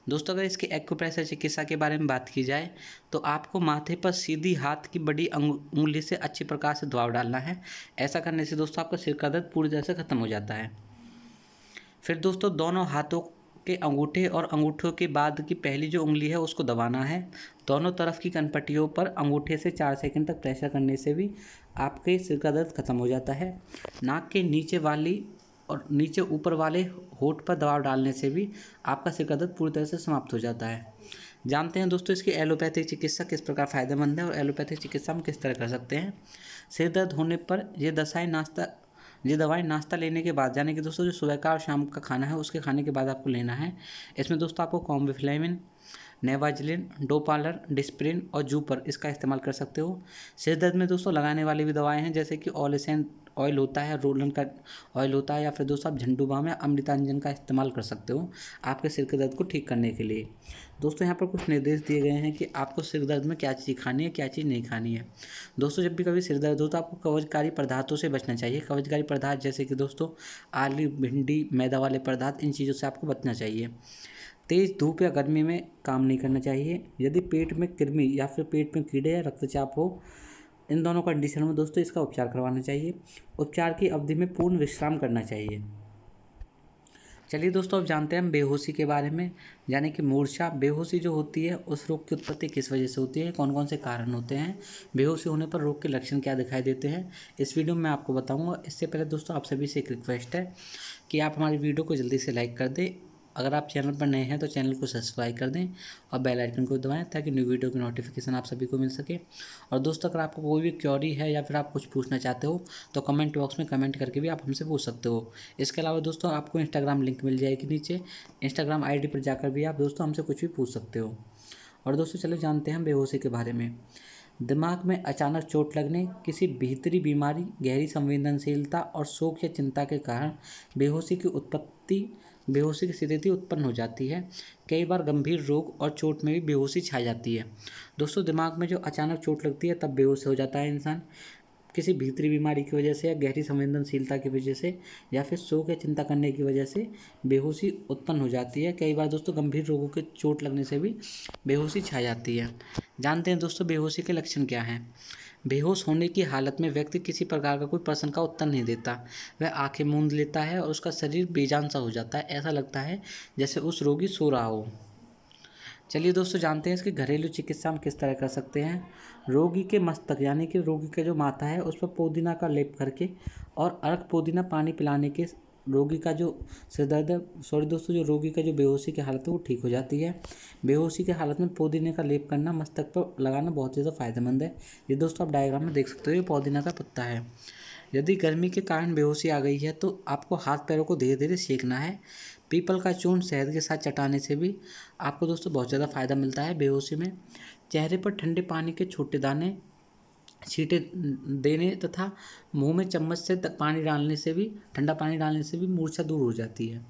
दोस्तों अगर इसके एक्यूप्रेशर चिकित्सा के बारे में बात की जाए तो आपको माथे पर सीधी हाथ की बड़ी उंगली से अच्छी प्रकार से दबाव डालना है ऐसा करने से दोस्तों आपका सिर का दर्द पूरी तरह से ख़त्म हो जाता है फिर दोस्तों दोनों हाथों के अंगूठे और अंगूठों के बाद की पहली जो उंगली है उसको दबाना है दोनों तरफ की कनपट्टियों पर अंगूठे से चार सेकंड तक प्रेशर करने से भी आपके सिर का दर्द खत्म हो जाता है नाक के नीचे वाली और नीचे ऊपर वाले होठ पर दबाव डालने से भी आपका सिर का दर्द पूरी तरह से समाप्त हो जाता है जानते हैं दोस्तों इसकी एलोपैथिक चिकित्सा किस प्रकार फ़ायदेमंद है और एलोपैथिक चिकित्सा हम किस तरह कर सकते हैं सिर दर्द होने पर यह दशाएँ नाश्ता ये दवाई नाश्ता लेने के बाद यानी कि दोस्तों जो सुबह का और शाम का खाना है उसके खाने के बाद आपको लेना है इसमें दोस्तों आपको कॉम्बिफ्लेमिन नेवाजिलिन डोपालर डिस्प्रिन और जूपर इसका इस्तेमाल कर सकते हो सिर दर्द में दोस्तों लगाने वाली भी दवाएं हैं जैसे कि ऑलिसेंट ऑयल होता है रोलन का ऑयल होता है या फिर दोस्तों आप झंडूबा में अमृतांजन का इस्तेमाल कर सकते हो आपके सिर के दर्द को ठीक करने के लिए दोस्तों यहाँ पर कुछ निर्देश दिए गए हैं कि आपको सिर दर्द में क्या चीज़ खानी है क्या चीज़ नहीं खानी है दोस्तों जब भी कभी सिर दर्द हो तो आपको कवचकारी पदार्थों से बचना चाहिए कवचकारी पदार्थ जैसे कि दोस्तों आलू भिंडी मैदा वाले पदार्थ इन चीज़ों से आपको बचना चाहिए तेज़ धूप या गर्मी में काम नहीं करना चाहिए यदि पेट में कृमि या फिर पेट में कीड़े या रक्तचाप हो इन दोनों कंडीशन में दोस्तों इसका उपचार करवाना चाहिए उपचार की अवधि में पूर्ण विश्राम करना चाहिए चलिए दोस्तों अब जानते हैं हम बेहोशी के बारे में यानी कि मूर्छा बेहोशी जो होती है उस रोग की उत्पत्ति किस वजह से होती है कौन कौन से कारण होते हैं बेहोशी होने पर रोग के लक्षण क्या दिखाई देते हैं इस वीडियो में मैं आपको बताऊंगा इससे पहले दोस्तों आप सभी से एक रिक्वेस्ट है कि आप हमारी वीडियो को जल्दी से लाइक कर दें अगर आप चैनल पर नए हैं तो चैनल को सब्सक्राइब कर दें और बेल आइकन को दबाएं ताकि न्यू वीडियो की नोटिफिकेशन आप सभी को मिल सके और दोस्तों अगर आपको कोई भी क्योरी है या फिर आप कुछ पूछना चाहते हो तो कमेंट बॉक्स में कमेंट करके भी आप हमसे पूछ सकते हो इसके अलावा दोस्तों आपको इंस्टाग्राम लिंक मिल जाएगी नीचे इंस्टाग्राम आई पर जाकर भी आप दोस्तों हमसे कुछ भी पूछ सकते हो और दोस्तों चलो जानते हैं हम बेहोशी के बारे में दिमाग में अचानक चोट लगने किसी भीतरी बीमारी गहरी संवेदनशीलता और शोक या चिंता के कारण बेहोशी की उत्पत्ति बेहोशी की स्थिति उत्पन्न हो जाती है कई बार गंभीर रोग और चोट में भी बेहोशी छा जाती है दोस्तों दिमाग में जो अचानक चोट लगती है तब बेहोश हो जाता है इंसान किसी भीतरी बीमारी की वजह से या गहरी संवेदनशीलता की वजह से या फिर शोक या चिंता करने की वजह से बेहोशी उत्पन्न हो जाती है कई बार दोस्तों गंभीर रोगों के चोट लगने से भी बेहोशी छा जाती है जानते हैं दोस्तों बेहोशी के लक्षण क्या हैं बेहोश होने की हालत में व्यक्ति किसी प्रकार का कोई प्रश्न का उत्तर नहीं देता वह आंखें मूंद लेता है और उसका शरीर बेजान सा हो जाता है ऐसा लगता है जैसे उस रोगी सो रहा हो चलिए दोस्तों जानते हैं इसकी घरेलू चिकित्सा हम किस तरह कर सकते हैं रोगी के मस्तक यानी कि रोगी का जो माथा है उस पर पुदीना का लेप करके और अर्घ पुदीना पानी पिलाने के रोगी का जो सिर दर्द सॉरी दोस्तों जो रोगी का जो बेहोशी की हालत है वो ठीक हो जाती है बेहोशी की हालत में पुदीने का लेप करना मस्तक पर लगाना बहुत ज़्यादा फायदेमंद है ये दोस्तों आप डायग्राम में देख सकते हो ये पुदीना का पत्ता है यदि गर्मी के कारण बेहोशी आ गई है तो आपको हाथ पैरों को धीरे धीरे सेकना है पीपल का चूर्ण शहद के साथ चटाने से भी आपको दोस्तों बहुत ज़्यादा फायदा मिलता है बेहोशी में चेहरे पर ठंडे पानी के छोटे दाने छीटे देने तथा मुंह में चम्मच से पानी डालने से भी ठंडा पानी डालने से भी मूर्छा दूर हो जाती है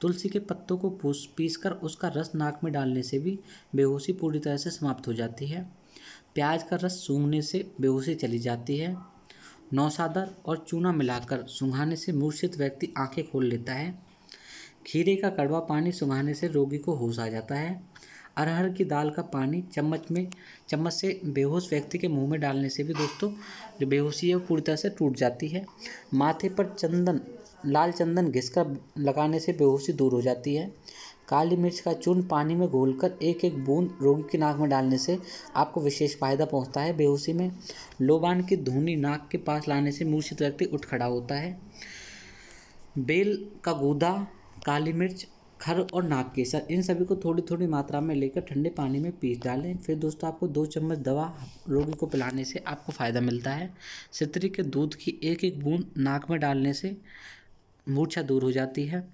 तुलसी के पत्तों को पूस पीस कर उसका रस नाक में डालने से भी बेहोशी पूरी तरह से समाप्त हो जाती है प्याज का रस सूंघने से बेहोशी चली जाती है नौसादर और चूना मिलाकर सूंघाने से मूर्छित व्यक्ति आंखें खोल लेता है खीरे का कड़वा पानी सूंघाने से रोगी को होश आ जाता है अरहर की दाल का पानी चम्मच में चम्मच से बेहोश व्यक्ति के मुंह में डालने से भी दोस्तों जो बेहोशी है वो पूरी तरह से टूट जाती है माथे पर चंदन लाल चंदन घिसकर लगाने से बेहोशी दूर हो जाती है काली मिर्च का चूर्ण पानी में घोलकर एक एक बूंद रोगी की नाक में डालने से आपको विशेष फायदा पहुंचता है बेहोशी में लोबान की धुनी नाक के पास लाने से मूर्छित तो व्यक्ति उठ खड़ा होता है बेल का गूदा काली मिर्च खर और नाक केसर इन सभी को थोड़ी थोड़ी मात्रा में लेकर ठंडे पानी में पीस डालें फिर दोस्तों आपको दो चम्मच दवा रोगी को पिलाने से आपको फ़ायदा मिलता है सितरी के दूध की एक एक बूंद नाक में डालने से मूर्छा दूर हो जाती है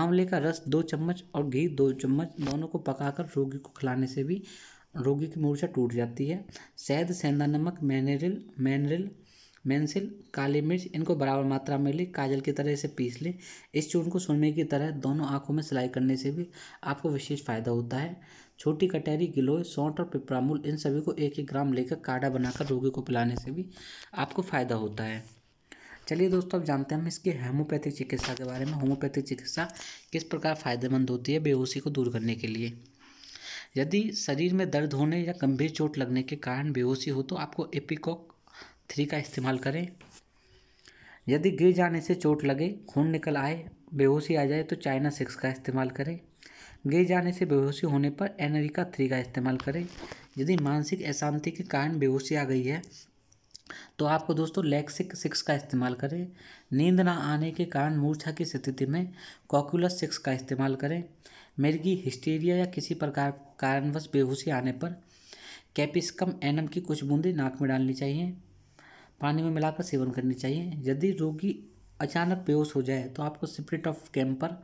आंवले का रस दो चम्मच और घी दो चम्मच दोनों को पकाकर रोगी को खिलाने से भी रोगी की मूर्छा टूट जाती है शहद सेंधा नमक मैनरिल मैनरिल मेंसिल काली मिर्च इनको बराबर मात्रा में लें काजल की तरह इसे पीस लें इस चूर्ण को सुरमे की तरह दोनों आंखों में सिलाई करने से भी आपको विशेष फायदा होता है छोटी कटहरी गिलोय सौंठ और पिपरामूल इन सभी को एक एक ग्राम लेकर काढ़ा बनाकर रोगी को पिलाने से भी आपको फायदा होता है चलिए दोस्तों अब जानते हैं हम इसके होम्योपैथिक चिकित्सा के बारे में होम्योपैथिक चिकित्सा किस प्रकार फायदेमंद होती है बेहोशी को दूर करने के लिए यदि शरीर में दर्द होने या गंभीर चोट लगने के कारण बेहोशी हो तो आपको एपिकॉक थ्री का इस्तेमाल करें यदि गिर जाने से चोट लगे खून निकल आए बेहोशी आ जाए तो चाइना सिक्स का इस्तेमाल करें गिर जाने से बेहोशी होने पर एनरिका थ्री का इस्तेमाल करें यदि मानसिक अशांति के कारण बेहोशी आ गई है तो आपको दोस्तों लेक्सिक सिक्स का इस्तेमाल करें नींद ना आने के कारण मूर्छा की स्थिति में कॉकुलस सिक्स का इस्तेमाल करें मिर्गी हिस्टेरिया या किसी प्रकार कारणवश बेहोशी आने पर कैपिस्कम एनम की कुछ बूंदें नाक में डालनी चाहिए पानी में मिलाकर सेवन करनी चाहिए यदि रोगी अचानक बेहोश हो जाए तो आपको स्प्रिट ऑफ कैम्पर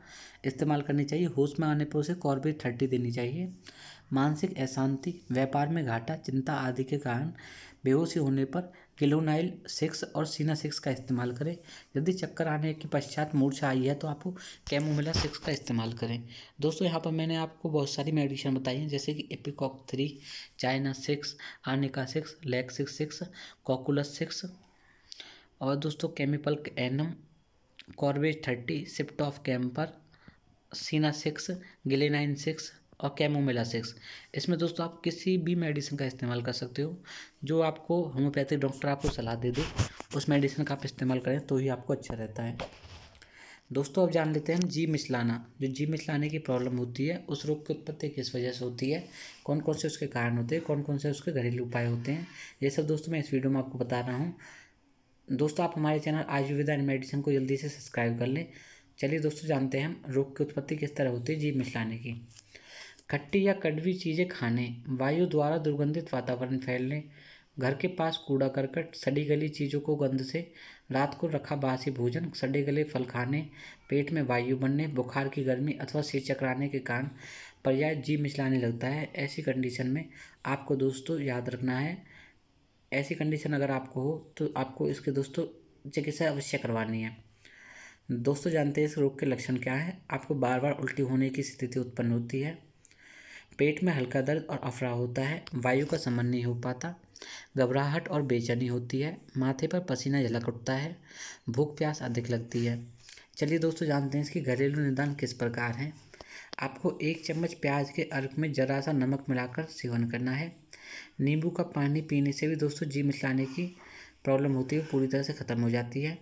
इस्तेमाल करनी चाहिए होश में आने पर उसे कॉर्बे थर्टी देनी चाहिए मानसिक अशांति व्यापार में घाटा चिंता आदि के कारण बेहोशी होने पर किलोनाइल सिक्स और सीना सिक्स का इस्तेमाल करें यदि चक्कर आने के पश्चात मूर्छा आई है तो आप कैमोमिला सिक्स का इस्तेमाल करें दोस्तों यहाँ पर मैंने आपको बहुत सारी मेडिसिन बताई हैं जैसे कि एपिकॉक थ्री चाइना सिक्स आर्निका सिक्स लेग सिक्स सिक्स कॉकुलस सिक्स और दोस्तों केमिपल एनम कॉर्बेज थर्टी सिप्ट ऑफ कैम्पर सीना सिक्स गिलेनाइन सिक्स और कैमोमेला सिक्स इसमें दोस्तों आप किसी भी मेडिसिन का इस्तेमाल कर सकते हो जो आपको होम्योपैथिक डॉक्टर आपको सलाह दे दे उस मेडिसिन का आप इस्तेमाल करें तो ही आपको अच्छा रहता है दोस्तों अब जान लेते हैं हम जी मिचलाना जो जी मिचलाने की प्रॉब्लम होती है उस रोग की उत्पत्ति किस वजह से होती है कौन कौन से उसके कारण होते हैं कौन कौन से उसके घरेलू उपाय होते हैं ये सब दोस्तों मैं इस वीडियो में आपको बता रहा हूँ दोस्तों आप हमारे चैनल आयुर्वेदा एंड मेडिसिन को जल्दी से सब्सक्राइब कर लें चलिए दोस्तों जानते हैं हम रोग की उत्पत्ति किस तरह होती है जी मिचलाने की खट्टी या कड़वी चीज़ें खाने वायु द्वारा दुर्गंधित वातावरण फैलने घर के पास कूड़ा करकट सड़ी गली चीज़ों को गंध से रात को रखा बासी भोजन सड़े गले फल खाने पेट में वायु बनने बुखार की गर्मी अथवा सिर चकराने के कारण पर्याय जी मिचलाने लगता है ऐसी कंडीशन में आपको दोस्तों याद रखना है ऐसी कंडीशन अगर आपको हो तो आपको इसके दोस्तों चिकित्सा अवश्य करवानी है दोस्तों जानते हैं इस रोग के लक्षण क्या है आपको बार बार उल्टी होने की स्थिति उत्पन्न होती है पेट में हल्का दर्द और अफरा होता है वायु का समन नहीं हो पाता घबराहट और बेचैनी होती है माथे पर पसीना झलक उठता है भूख प्यास अधिक लगती है चलिए दोस्तों जानते हैं इसकी घरेलू निदान किस प्रकार हैं आपको एक चम्मच प्याज के अर्क में जरा सा नमक मिलाकर सेवन करना है नींबू का पानी पीने से भी दोस्तों जी मिचलाने की प्रॉब्लम होती है पूरी तरह से ख़त्म हो जाती है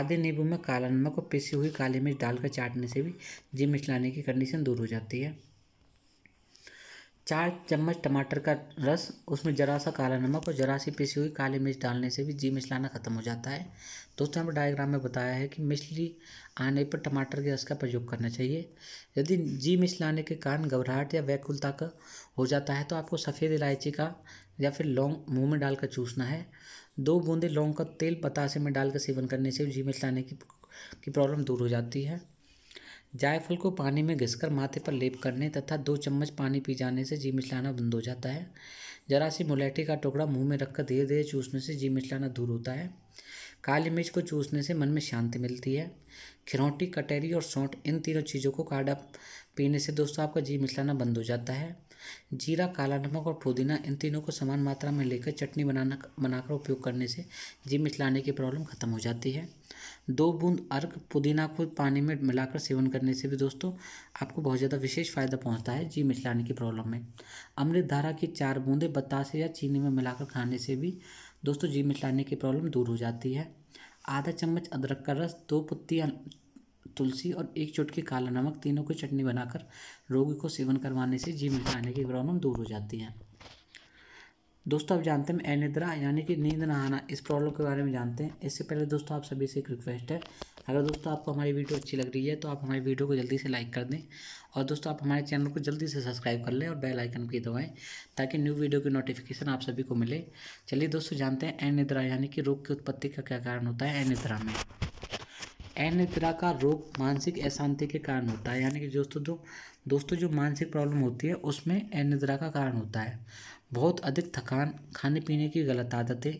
आधे नींबू में काला नमक और पिसी हुई काली मिर्च डालकर चाटने से भी जी मिचलाने की कंडीशन दूर हो जाती है चार चम्मच टमाटर का रस उसमें ज़रा सा काला नमक और ज़रा सी पिसी हुई काली मिर्च डालने से भी जी मिचलाना ख़त्म हो जाता है दोस्तों हमें डायग्राम में बताया है कि मिचली आने पर टमाटर के रस का प्रयोग करना चाहिए यदि जी मिचलाने के कारण घबराहट या व्याकुलता का हो जाता है तो आपको सफ़ेद इलायची का या फिर लौंग मुँह में डालकर चूसना है दो बूंदे लौंग का तेल पतासे में डालकर सेवन करने से जी मिचलाने की की प्रॉब्लम दूर हो जाती है जायफल को पानी में घिसकर माथे पर लेप करने तथा दो चम्मच पानी पी जाने से जी मिचलाना बंद हो जाता है जरा सी मुलैठी का टुकड़ा मुंह में रखकर धीरे धीरे चूसने से जी मिचलाना दूर होता है काली मिर्च को चूसने से मन में शांति मिलती है खिरौटी कटहरी और सौंठ इन तीनों चीज़ों को काढ़ा पीने से दोस्तों आपका जी मिचलाना बंद हो जाता है जीरा काला नमक और पुदीना इन तीनों को समान मात्रा में लेकर चटनी बनाना बनाकर उपयोग करने से जी मिचलाने की प्रॉब्लम ख़त्म हो जाती है दो बूंद अर्क पुदीना को पानी में मिलाकर सेवन करने से भी दोस्तों आपको बहुत ज़्यादा विशेष फ़ायदा पहुंचता है जी मिचलाने की प्रॉब्लम में अमृत धारा की चार बूंदें बतासे या चीनी में मिलाकर खाने से भी दोस्तों जी मिचलाने की प्रॉब्लम दूर हो जाती है आधा चम्मच अदरक का रस दो पत्ती तुलसी और एक चुटकी काला नमक तीनों की चटनी बनाकर रोगी को सेवन करवाने से जीव मिटाने की प्रॉब्लम दूर हो जाती है दोस्तों आप जानते हैं अनिद्रा यानी कि नींद ना आना इस प्रॉब्लम के बारे में जानते हैं इससे पहले दोस्तों आप सभी से एक रिक्वेस्ट है अगर दोस्तों आपको हमारी वीडियो अच्छी लग रही है तो आप हमारी वीडियो को जल्दी से लाइक कर दें और दोस्तों आप हमारे चैनल को जल्दी से सब्सक्राइब कर लें और बेल आइकन भी दबाएँ ताकि न्यू वीडियो की नोटिफिकेशन आप सभी को मिले चलिए दोस्तों जानते हैं अनिद्रा यानी कि रोग की उत्पत्ति का क्या कारण होता है अनिद्रा में अनिद्रा का रोग मानसिक अशांति के कारण होता है यानी कि दोस्तों जो दोस्तों जो मानसिक प्रॉब्लम होती है उसमें अनिद्रा का कारण होता है बहुत अधिक थकान खाने पीने की गलत आदतें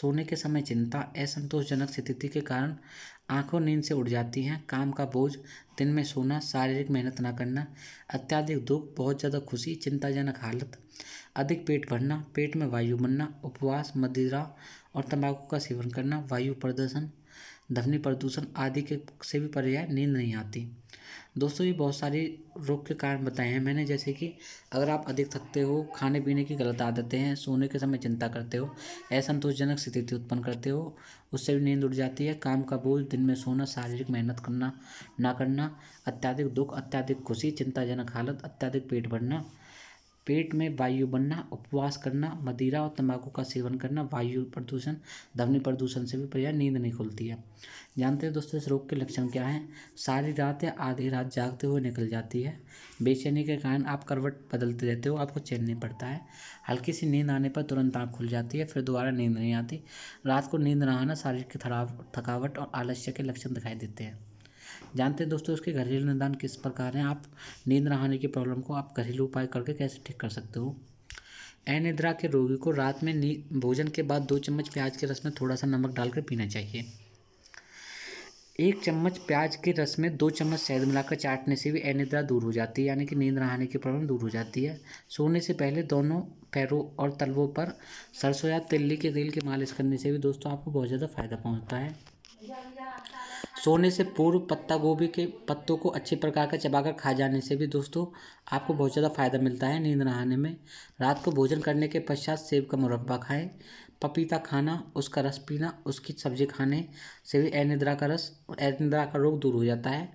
सोने के समय चिंता असंतोषजनक स्थिति के कारण आंखों नींद से उड़ जाती हैं काम का बोझ दिन में सोना शारीरिक मेहनत ना करना अत्याधिक दुख बहुत ज़्यादा खुशी चिंताजनक हालत अधिक पेट भरना पेट में वायु बनना उपवास मदिरा और तंबाकू का सेवन करना वायु प्रदर्शन ध्वनि प्रदूषण आदि के से भी पर्याय नींद नहीं आती दोस्तों ये बहुत सारे रोग के कारण बताए हैं मैंने जैसे कि अगर आप अधिक थकते हो खाने पीने की गलत आदतें हैं सोने के समय चिंता करते हो असंतोषजनक स्थिति उत्पन्न करते हो उससे भी नींद उड़ जाती है काम का बोझ दिन में सोना शारीरिक मेहनत करना ना करना अत्याधिक दुख अत्याधिक खुशी चिंताजनक हालत अत्यधिक पेट भरना पेट में वायु बनना उपवास करना मदिरा और तंबाकू का सेवन करना वायु प्रदूषण ध्वनि प्रदूषण से भी पर्याय नींद नहीं खुलती है जानते हैं दोस्तों इस रोग के लक्षण क्या हैं सारी रात या आधी रात जागते हुए निकल जाती है बेचैनी के कारण आप करवट बदलते रहते हो आपको चैन नहीं पड़ता है हल्की सी नींद आने पर तुरंत आँख खुल जाती है फिर दोबारा नींद नहीं आती रात को नींद न आना शारीरिक थकावट और आलस्य के लक्षण दिखाई देते हैं जानते हैं दोस्तों इसके घरेलू निदान किस प्रकार हैं आप नींद रहने की प्रॉब्लम को आप घरेलू उपाय करके कैसे ठीक कर सकते हो अनिद्रा के रोगी को रात में भोजन के बाद दो चम्मच प्याज के रस में थोड़ा सा नमक डालकर पीना चाहिए एक चम्मच प्याज के रस में दो चम्मच शहद मिलाकर चाटने से भी अनिद्रा दूर हो जाती है यानी कि नींद रहने की प्रॉब्लम दूर हो जाती है सोने से पहले दोनों पैरों और तलवों पर सरसों या तिल्ली के तेल की मालिश करने से भी दोस्तों आपको बहुत ज़्यादा फायदा पहुँचता है सोने से पूर्व पत्ता गोभी के पत्तों को अच्छे प्रकार का चबाकर खा जाने से भी दोस्तों आपको बहुत ज़्यादा फ़ायदा मिलता है नींद नहाने में रात को भोजन करने के पश्चात सेब का मुरब्बा खाएं पपीता खाना उसका रस पीना उसकी सब्जी खाने से भी एनिद्रा का रस एनिद्रा का रोग दूर हो जाता है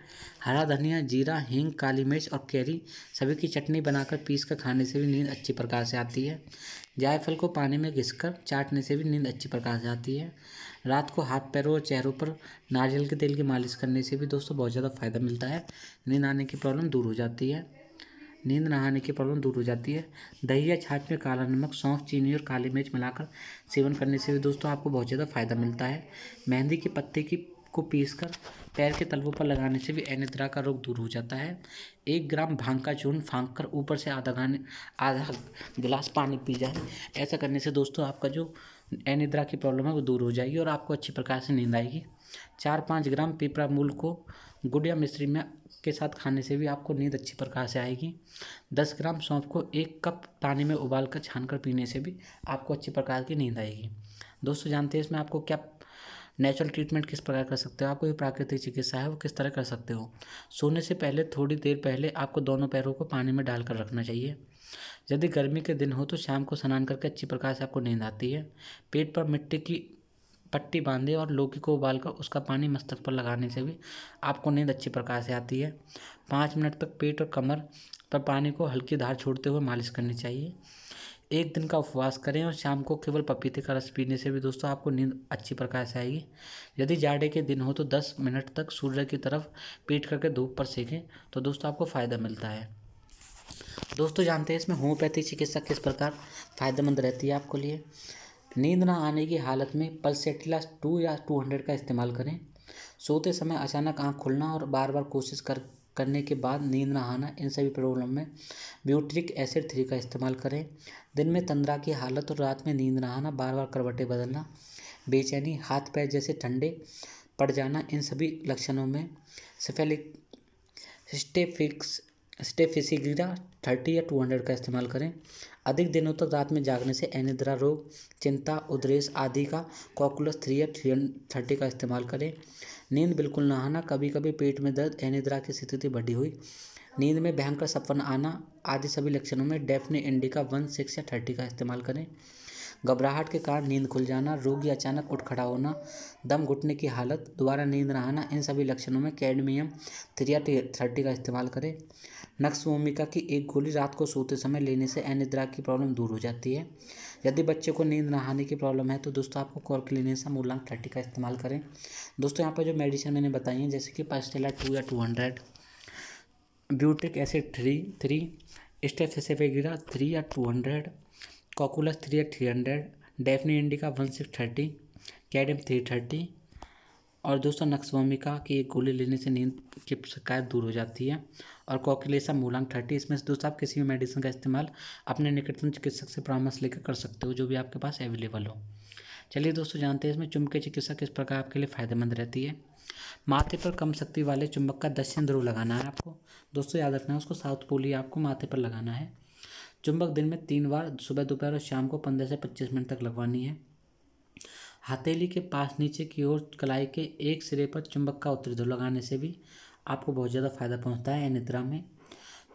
हरा धनिया जीरा हींग काली मिर्च और कैरी सभी की चटनी बनाकर पीस कर खाने से भी नींद अच्छी प्रकार से आती है जायफल को पानी में घिस कर चाटने से भी नींद अच्छी प्रकार से आती है रात को हाथ पैरों और चेहरों पर नारियल के तेल की मालिश करने से भी दोस्तों बहुत ज़्यादा फ़ायदा मिलता है नींद आने की प्रॉब्लम दूर हो जाती है नींद न आने की प्रॉब्लम दूर हो जाती है दही या छाछ में काला नमक सौंफ चीनी और काली मिर्च मिलाकर सेवन करने से भी दोस्तों आपको बहुत ज़्यादा फ़ायदा मिलता है मेहंदी के पत्ते की को पीसकर पैर के तलवों पर लगाने से भी एनिद्रा का रोग दूर हो जाता है एक ग्राम भांग का चूर्ण फाँक कर ऊपर से आधा गाने आधा गिलास पानी पी जाए ऐसा करने से दोस्तों आपका जो अनिद्रा की प्रॉब्लम है वो दूर हो जाएगी और आपको अच्छी प्रकार से नींद आएगी चार पाँच ग्राम पीपरा मूल को गुड़ या मिश्री में के साथ खाने से भी आपको नींद अच्छी प्रकार से आएगी दस ग्राम सौंफ को एक कप पानी में उबाल कर छान कर पीने से भी आपको अच्छी प्रकार की नींद आएगी दोस्तों जानते हैं इसमें आपको क्या नेचुरल ट्रीटमेंट किस प्रकार कर सकते हो आपको ये प्राकृतिक चिकित्सा है वो किस तरह कर सकते हो सोने से पहले थोड़ी देर पहले आपको दोनों पैरों को पानी में डालकर रखना चाहिए यदि गर्मी के दिन हो तो शाम को स्नान करके अच्छी प्रकार से आपको नींद आती है पेट पर मिट्टी की पट्टी बांधे और लौकी को उबालकर उसका पानी मस्तक पर लगाने से भी आपको नींद अच्छी प्रकार से आती है पाँच मिनट तक पेट और कमर पर पानी को हल्की धार छोड़ते हुए मालिश करनी चाहिए एक दिन का उपवास करें और शाम को केवल पपीते का रस पीने से भी दोस्तों आपको नींद अच्छी प्रकार से आएगी यदि जाड़े के दिन हो तो 10 मिनट तक सूर्य की तरफ पीट करके धूप पर सेकें तो दोस्तों आपको फ़ायदा मिलता है दोस्तों जानते हैं इसमें होम्योपैथी चिकित्सा किस प्रकार फ़ायदेमंद रहती है आपको लिए नींद ना आने की हालत में पल्सेटिला टू या टू हंड्रेड का इस्तेमाल करें सोते समय अचानक आँख खुलना और बार बार कोशिश कर करने के बाद नींद ना आना इन सभी प्रॉब्लम में ब्यूट्रिक एसिड थ्री का इस्तेमाल करें दिन में तंद्रा की हालत और रात में नींद ना आना बार बार करवटें बदलना बेचैनी हाथ पैर जैसे ठंडे पड़ जाना इन सभी लक्षणों में सफेलिक स्टेफिक्स स्टेफिसिग्रा थर्टी या टू हंड्रेड का इस्तेमाल करें अधिक दिनों तक रात में जागने से एनिद्रा रोग चिंता उद्रेस आदि का कॉकुलस थ्री या थ्री थर्टी का इस्तेमाल करें नींद बिल्कुल ना आना कभी कभी पेट में दर्द एनिद्रा की स्थिति बढ़ी हुई नींद में भयंकर सपन आना आदि सभी लक्षणों में डेफने इंडिका वन सिक्स या थर्टी का इस्तेमाल करें घबराहट के कारण नींद खुल जाना रोगी अचानक उठ खड़ा होना दम घुटने की हालत दोबारा नींद न आना इन सभी लक्षणों में कैडमियम थ्री या थर्टी का इस्तेमाल करें नक्स भूमिका की एक गोली रात को सोते समय लेने से अनिद्रा की प्रॉब्लम दूर हो जाती है यदि बच्चे को नींद नहाने की प्रॉब्लम है तो दोस्तों आपको कॉर्कलिनेसा मूलांक थर्टी का इस्तेमाल करें दोस्तों यहाँ पर जो मेडिसिन मैंने बताई है जैसे कि पास्टेला टू या टू हंड्रेड ब्यूटिक एसिड थ्री थ्री स्टेफेसिफेगरा थ्री या टू हंड्रेड कॉकुलस थ्री या थ्री हंड्रेड डेफनी इंडिका वन सिक्स थर्टी कैडम थ्री थर्टी और दोस्तों नक्सवामिका की एक गोली लेने से नींद की शिकायत दूर हो जाती है और कॉकिलेसा मूलांग थर्टी इसमें से दोस्तों आप किसी भी मेडिसिन का इस्तेमाल अपने निकटतम चिकित्सक से परामर्श लेकर कर सकते हो जो भी आपके पास अवेलेबल हो चलिए दोस्तों जानते हैं इसमें चुंबकीय चिकित्सा किस प्रकार आपके लिए फ़ायदेमंद रहती है माथे पर कम शक्ति वाले चुंबक का दक्षिण ध्रुव लगाना है आपको दोस्तों याद रखना है उसको साउथ पोली आपको माथे पर लगाना है चुंबक दिन में तीन बार सुबह दोपहर और शाम को पंद्रह से पच्चीस मिनट तक लगवानी है हथेली के पास नीचे की ओर कलाई के एक सिरे पर चुंबक का उत्तरी ध्रुव लगाने से भी आपको बहुत ज़्यादा फायदा पहुंचता है अनिद्रा में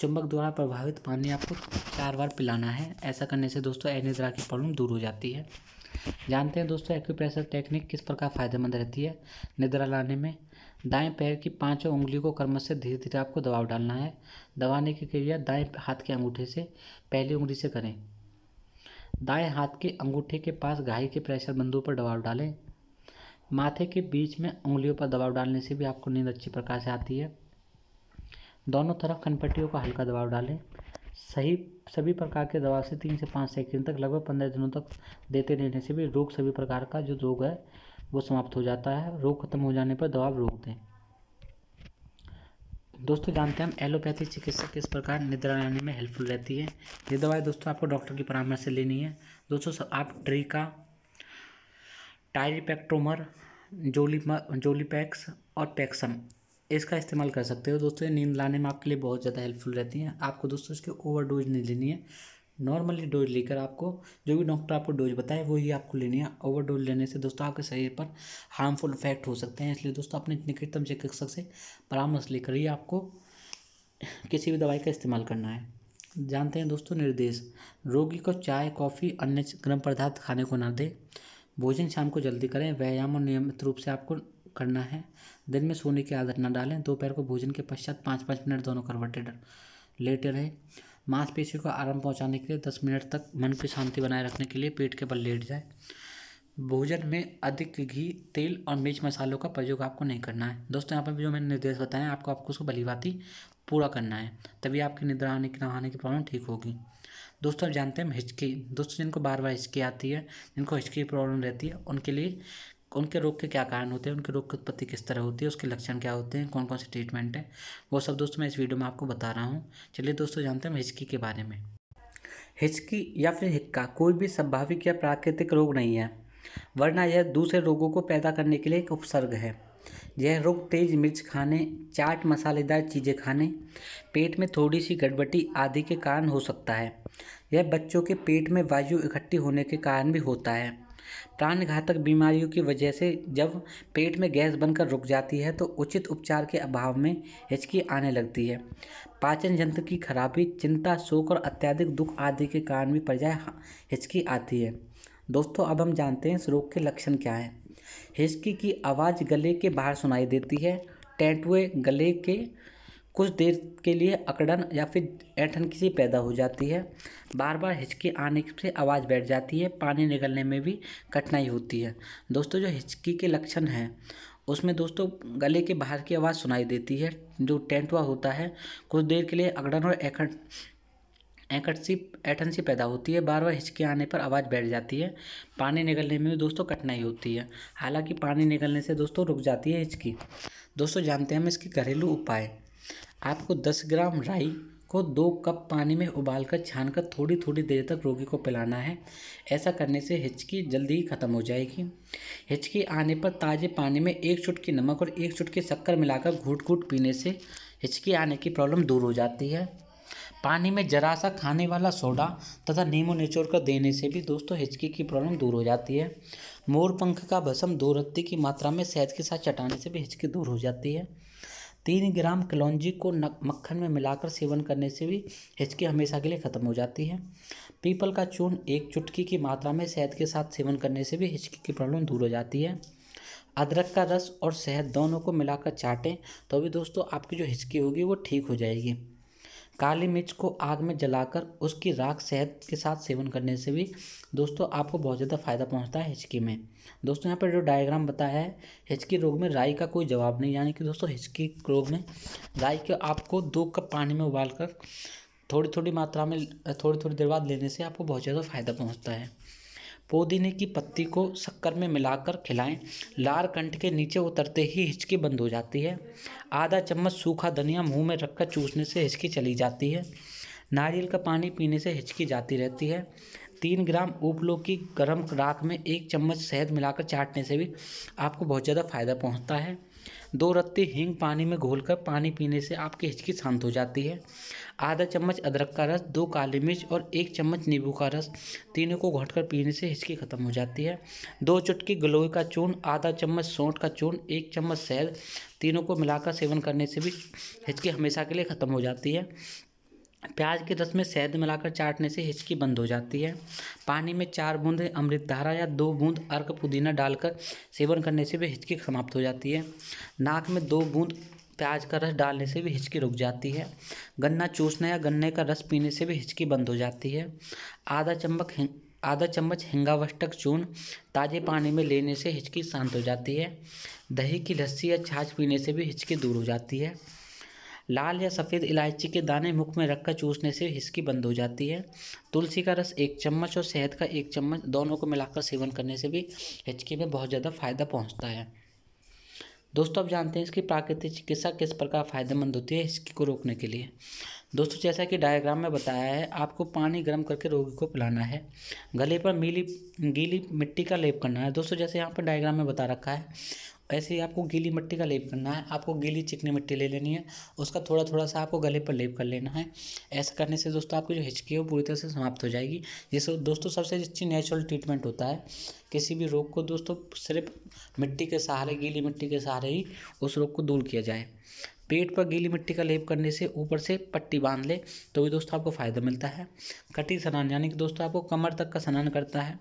चुंबक द्वारा प्रभावित पानी आपको चार बार पिलाना है ऐसा करने से दोस्तों अनिद्रा की प्रॉब्लम दूर हो जाती है जानते हैं दोस्तों एक्यूप्रेशर टेक्निक किस प्रकार फ़ायदेमंद रहती है निद्रा लाने में दाएं पैर की पांचों उंगलियों को कर्मश से धीरे धीरे आपको दबाव डालना है दबाने की क्रिया दाएं हाथ के अंगूठे से पहली उंगली से करें दाएं हाथ के अंगूठे के पास घाई के प्रेशर बिंदु पर दबाव डालें माथे के बीच में उंगलियों पर दबाव डालने से भी आपको नींद अच्छी प्रकार से आती है दोनों तरफ कनपट्टियों का हल्का दबाव डालें सही सभी प्रकार के दबाव से तीन से पाँच सेकेंड तक लगभग पंद्रह दिनों तक देते रहने से भी रोग सभी प्रकार का जो रोग है वो समाप्त हो जाता है रोग खत्म हो जाने पर दबाव रोक दें दोस्तों जानते हैं हम एलोपैथी चिकित्सा किस प्रकार निद्रा लाने में हेल्पफुल रहती है ये दवाई दोस्तों आपको डॉक्टर की परामर्श से लेनी है दोस्तों आप ट्रीका टायरिपेक्ट्रोमर जोली जोलीपैक्स और पैक्सम इसका इस्तेमाल कर सकते हो दोस्तों ये नींद लाने में आपके लिए बहुत ज़्यादा हेल्पफुल रहती है आपको दोस्तों इसकी ओवर डोज नहीं लेनी है नॉर्मली डोज लेकर आपको जो भी डॉक्टर आपको डोज बताए वो ही आपको लेनी है ओवर डोज लेने से दोस्तों आपके शरीर पर हार्मफुल इफेक्ट हो सकते हैं इसलिए दोस्तों अपने निकटतम चिकित्सक से परामर्श लेकर ही आपको किसी भी दवाई का इस्तेमाल करना है जानते हैं दोस्तों निर्देश रोगी को चाय कॉफ़ी अन्य गर्म पदार्थ खाने को ना दें भोजन शाम को जल्दी करें व्यायाम और नियमित रूप से आपको करना है दिन में सोने की आदत ना डालें दोपहर को भोजन के पश्चात पाँच पाँच मिनट दोनों करवटेड लेटे रहें मांसपेशी को आराम पहुंचाने के लिए दस मिनट तक मन की शांति बनाए रखने के लिए पेट के बल लेट जाए भोजन में अधिक घी तेल और मिर्च मसालों का प्रयोग आपको नहीं करना है दोस्तों यहाँ पर जो मैंने निर्देश बताए हैं आपको आपको उसको बलीवाती पूरा करना है तभी आपकी निद्रा आने की नहाने की प्रॉब्लम ठीक होगी दोस्तों आप जानते हैं हिचकी दोस्तों जिनको बार बार हिचकी आती है जिनको हिचकी प्रॉब्लम रहती है उनके लिए उनके रोग के क्या कारण होते हैं उनके रोग की उत्पत्ति किस तरह होती है उसके लक्षण क्या होते हैं कौन कौन से ट्रीटमेंट है वो सब दोस्तों मैं इस वीडियो में आपको बता रहा हूँ चलिए दोस्तों जानते हैं हिचकी के बारे में हिचकी या फिर हिक्का कोई भी संभाविक या प्राकृतिक रोग नहीं है वरना यह दूसरे रोगों को पैदा करने के लिए एक उपसर्ग है यह रोग तेज मिर्च खाने चाट मसालेदार चीज़ें खाने पेट में थोड़ी सी गड़बड़ी आदि के कारण हो सकता है यह बच्चों के पेट में वायु इकट्ठी होने के कारण भी होता है प्राणघातक बीमारियों की वजह से जब पेट में गैस बनकर रुक जाती है तो उचित उपचार के अभाव में हिचकी आने लगती है पाचन यंत्र की खराबी चिंता शोक और अत्यधिक दुख आदि के कारण भी पर्याय हिचकी आती है दोस्तों अब हम जानते हैं इस रोग के लक्षण क्या हैं हिचकी की आवाज़ गले के बाहर सुनाई देती है टैटुए गले के कुछ देर के लिए अकड़न या फिर ऐठन किसी पैदा हो जाती है बार बार हिचकी आने से आवाज़ बैठ जाती है पानी निकलने में भी कठिनाई होती है दोस्तों जो हिचकी के लक्षण हैं उसमें दोस्तों गले के बाहर की आवाज़ सुनाई देती है जो टेंटवा होता है कुछ देर के लिए अकड़न और ऐखन एंकट सी ऐठन सी पैदा होती है बार बार हिचके आने पर आवाज़ बैठ जाती है पानी निकलने में भी दोस्तों कठिनाई होती है हालांकि पानी निकलने से दोस्तों रुक जाती है हिचकी दोस्तों जानते हैं हम इसके घरेलू उपाय आपको 10 ग्राम राई को दो कप पानी में उबालकर छानकर थोड़ी थोड़ी देर तक रोगी को पिलाना है ऐसा करने से हिचकी जल्दी ही ख़त्म हो जाएगी हिचकी आने पर ताज़े पानी में एक चुटकी नमक और एक चुटकी शक्कर मिलाकर घूट घूट पीने से हिचकी आने की प्रॉब्लम दूर हो जाती है पानी में जरा सा खाने वाला सोडा तथा नींबू निचोड़ कर देने से भी दोस्तों हिचकी की प्रॉब्लम दूर हो जाती है मोर पंख का भसम दो रत्ती की मात्रा में शहद के साथ चटाने से भी हिचकी दूर हो जाती है तीन ग्राम कलौजी को मक्खन में मिलाकर सेवन करने से भी हिचकी हमेशा के लिए ख़त्म हो जाती है पीपल का चूर्ण एक चुटकी की मात्रा में शहद के साथ सेवन करने से भी हिचकी की प्रॉब्लम दूर हो जाती है अदरक का रस और शहद दोनों को मिलाकर चाटें तो भी दोस्तों आपकी जो हिचकी होगी वो ठीक हो जाएगी काली मिर्च को आग में जलाकर उसकी राख शहद के साथ सेवन करने से भी दोस्तों आपको बहुत ज़्यादा फायदा पहुंचता है हिचकी में दोस्तों यहाँ पर जो डायग्राम बताया है हिचकी रोग में राई का कोई जवाब नहीं यानी कि दोस्तों हिचकी रोग में राई को आपको दो कप पानी में उबाल कर थोड़ी थोड़ी मात्रा में थोड़ी थोड़ी देर बाद लेने से आपको बहुत ज़्यादा फायदा पहुँचता है पुदीने की पत्ती को शक्कर में मिलाकर खिलाएं लार कंठ के नीचे उतरते ही हिचकी बंद हो जाती है आधा चम्मच सूखा धनिया मुंह में रखकर चूसने से हिचकी चली जाती है नारियल का पानी पीने से हिचकी जाती रहती है तीन ग्राम उपलो की गर्म राख में एक चम्मच शहद मिलाकर चाटने से भी आपको बहुत ज़्यादा फायदा पहुँचता है दो रत्ती हींग पानी में घोलकर पानी पीने से आपकी हिचकी शांत हो जाती है आधा चम्मच अदरक का रस दो काली मिर्च और एक चम्मच नींबू का रस तीनों को घोटकर पीने से हिचकी खत्म हो जाती है दो चुटकी गलोई का चूर्ण आधा चम्मच सौंठ का चूर्ण एक चम्मच शहद तीनों को मिलाकर सेवन करने से भी हिचकी हमेशा के लिए ख़त्म हो जाती है प्याज के रस में शहद मिलाकर चाटने से हिचकी बंद हो जाती है पानी में चार बूंद अमृत धारा या दो बूंद अर्क पुदीना डालकर सेवन करने से भी हिचकी समाप्त हो जाती है नाक में दो बूंद प्याज का रस डालने से भी हिचकी रुक जाती है गन्ना चूसने या गन्ने का रस पीने से भी हिचकी बंद हो जाती है आधा चम्मच आधा चम्मच हिंगावष्टक चून ताजे पानी में लेने से हिचकी शांत हो जाती है दही की लस्सी या छाछ पीने से भी हिचकी दूर हो जाती है लाल या सफ़ेद इलायची के दाने मुख में रखकर चूसने से हिचकी बंद हो जाती है तुलसी का रस एक चम्मच और शहद का एक चम्मच दोनों को मिलाकर सेवन करने से भी हिचकी में बहुत ज़्यादा फायदा पहुँचता है दोस्तों आप जानते हैं इसकी प्राकृतिक चिकित्सा किस प्रकार फ़ायदेमंद होती है इसको रोकने के लिए दोस्तों जैसा कि डायग्राम में बताया है आपको पानी गर्म करके रोगी को पिलाना है गले पर मीली गीली मिट्टी का लेप करना है दोस्तों जैसे यहाँ पर डायग्राम में बता रखा है ऐसे ही आपको गीली मिट्टी का लेप करना है आपको गीली चिकनी मिट्टी ले लेनी है उसका थोड़ा थोड़ा सा आपको गले पर लेप कर लेना है ऐसा करने से दोस्तों आपकी जो हिचकी है वो पूरी तरह से समाप्त हो जाएगी जैसे दोस्तों सबसे अच्छी नेचुरल ट्रीटमेंट होता है किसी भी रोग को दोस्तों सिर्फ मिट्टी के सहारे गीली मिट्टी के सहारे ही उस रोग को दूर किया जाए पेट पर गीली मिट्टी का लेप करने से ऊपर से पट्टी बांध ले तो भी दोस्तों आपको फ़ायदा मिलता है कटी स्नान यानी कि दोस्तों आपको कमर तक का स्नान करता है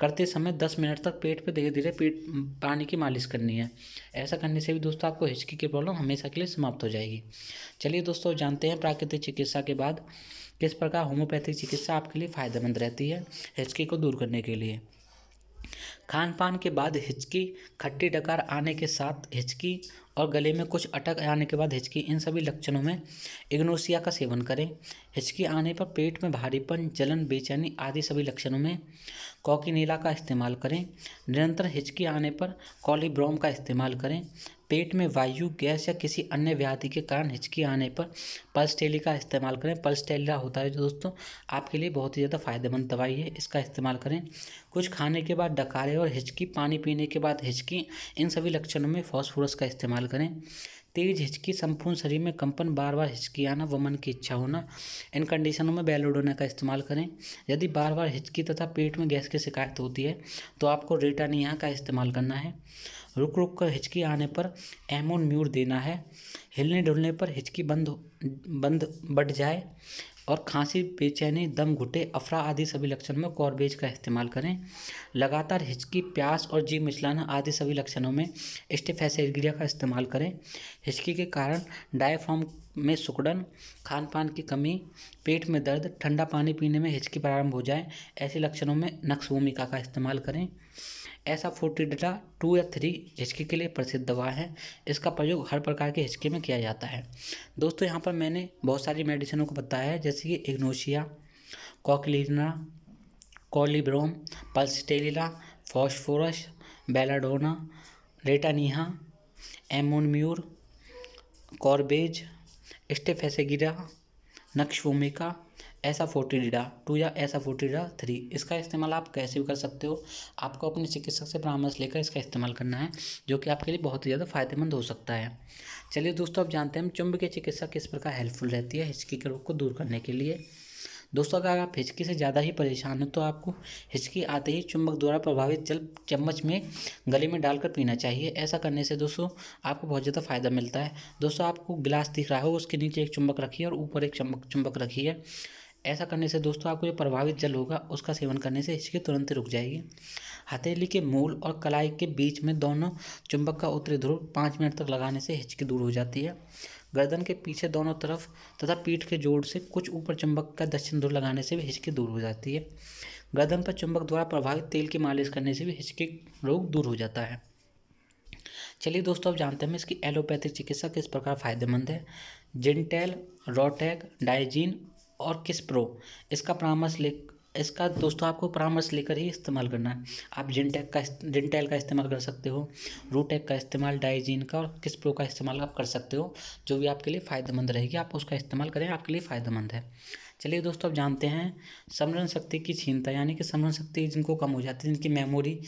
करते समय दस मिनट तक पेट पे धीरे धीरे पेट पानी की मालिश करनी है ऐसा करने से भी दोस्तों आपको हिचकी की प्रॉब्लम हमेशा के लिए समाप्त हो जाएगी चलिए दोस्तों जानते हैं प्राकृतिक चिकित्सा के बाद किस प्रकार होम्योपैथिक चिकित्सा आपके लिए फ़ायदेमंद रहती है हिचकी को दूर करने के लिए खान पान के बाद हिचकी खट्टी डकार आने के साथ हिचकी और गले में कुछ अटक आने के बाद हिचकी इन सभी लक्षणों में इग्नोसिया का सेवन करें हिचकी आने पर पेट में भारीपन जलन बेचैनी आदि सभी लक्षणों में कॉकीनीला का इस्तेमाल करें निरंतर हिचकी आने पर कॉलीब्रोम का इस्तेमाल करें पेट में वायु गैस या किसी अन्य व्याधि के कारण हिचकी आने पर पल्सटेली का इस्तेमाल करें पल्सटेलिया होता है दोस्तों आपके लिए बहुत ही ज़्यादा फायदेमंद दवाई है इसका इस्तेमाल करें कुछ खाने के बाद डकारे और हिचकी पानी पीने के बाद हिचकी इन सभी लक्षणों में फॉस्फोरस का इस्तेमाल करें तेज हिचकी संपूर्ण शरीर में कंपन बार बार हिचकी आना व मन की इच्छा होना इन कंडीशनों में बेलोडोना का इस्तेमाल करें यदि बार बार हिचकी तथा पेट में गैस की शिकायत होती है तो आपको रेटानिया का इस्तेमाल करना है रुक रुक कर हिचकी आने पर एमोन म्यूर देना है हिलने डुलने पर हिचकी बंद बंद बढ़ जाए और खांसी बेचैनी दम घुटे अफरा आदि सभी लक्षण में कॉर्बेज का इस्तेमाल करें लगातार हिचकी प्यास और जी मिचलाना आदि सभी लक्षणों में स्टेफेसिग्रिया का इस्तेमाल करें हिचकी के कारण डायफॉर्म में सुकड़न खान पान की कमी पेट में दर्द ठंडा पानी पीने में हिचकी प्रारंभ हो जाए ऐसे लक्षणों में नक्स भूमिका का इस्तेमाल करें ऐसा फोटिडला टू या थ्री हिचके के लिए प्रसिद्ध दवा है इसका प्रयोग हर प्रकार के हिचके में किया जाता है दोस्तों यहाँ पर मैंने बहुत सारी मेडिसिनों को बताया है जैसे कि इग्नोशिया कॉकलिना कॉलिब्रोम पल्सटेलिला फॉस्फोरस बेलाडोना रेटानिहा एमोनम्यूर कॉर्बेज स्टेफेसेगिरा नक्शोमिका ऐसा डीडा टू या ऐसा डीडा थ्री इसका इस्तेमाल आप कैसे भी कर सकते हो आपको अपने चिकित्सक से परामर्श लेकर इसका इस्तेमाल करना है जो कि आपके लिए बहुत ही ज़्यादा फायदेमंद हो सकता है चलिए दोस्तों आप जानते हैं चुंब के चिकित्सा किस प्रकार हेल्पफुल रहती है हिचकी के रोग को दूर करने के लिए दोस्तों अगर आप हिचकी से ज़्यादा ही परेशान हो तो आपको हिचकी आते ही चुंबक द्वारा प्रभावित जल चम्मच में गले में डालकर पीना चाहिए ऐसा करने से दोस्तों आपको बहुत ज़्यादा फ़ायदा मिलता है दोस्तों आपको गिलास दिख रहा हो उसके नीचे एक चुंबक रखिए और ऊपर एक चुंबक चुंबक रखिए ऐसा करने से दोस्तों आपको जो प्रभावित जल होगा उसका सेवन करने से हिचकी तुरंत रुक जाएगी हथेली के मूल और कलाई के बीच में दोनों चुंबक का उत्तरी ध्रुव पाँच मिनट तक लगाने से हिचकी दूर हो जाती है गर्दन के पीछे दोनों तरफ तथा पीठ के जोड़ से कुछ ऊपर चुंबक का दक्षिण ध्रुव लगाने से भी हिचकी दूर हो जाती है गर्दन पर चुंबक द्वारा प्रभावित तेल की मालिश करने से भी हिचकी रोग दूर हो जाता है चलिए दोस्तों अब जानते हैं इसकी एलोपैथिक चिकित्सा किस प्रकार फ़ायदेमंद है जिनटेल रोटैग डाइजीन और किस प्रो इसका परामर्श ले इसका दोस्तों आपको परामर्श लेकर ही इस्तेमाल करना है आप जिनटेक का जिनटेल का इस्तेमाल कर सकते हो रूटेक का इस्तेमाल डाइजीन का और किस प्रो का इस्तेमाल आप कर सकते हो जो भी आपके लिए फ़ायदेमंद रहेगी आप उसका इस्तेमाल करें आपके लिए फ़ायदेमंद है चलिए दोस्तों अब जानते हैं समरण शक्ति की छीनता यानी कि समरण शक्ति जिनको कम हो जाती है जिनकी मेमोरी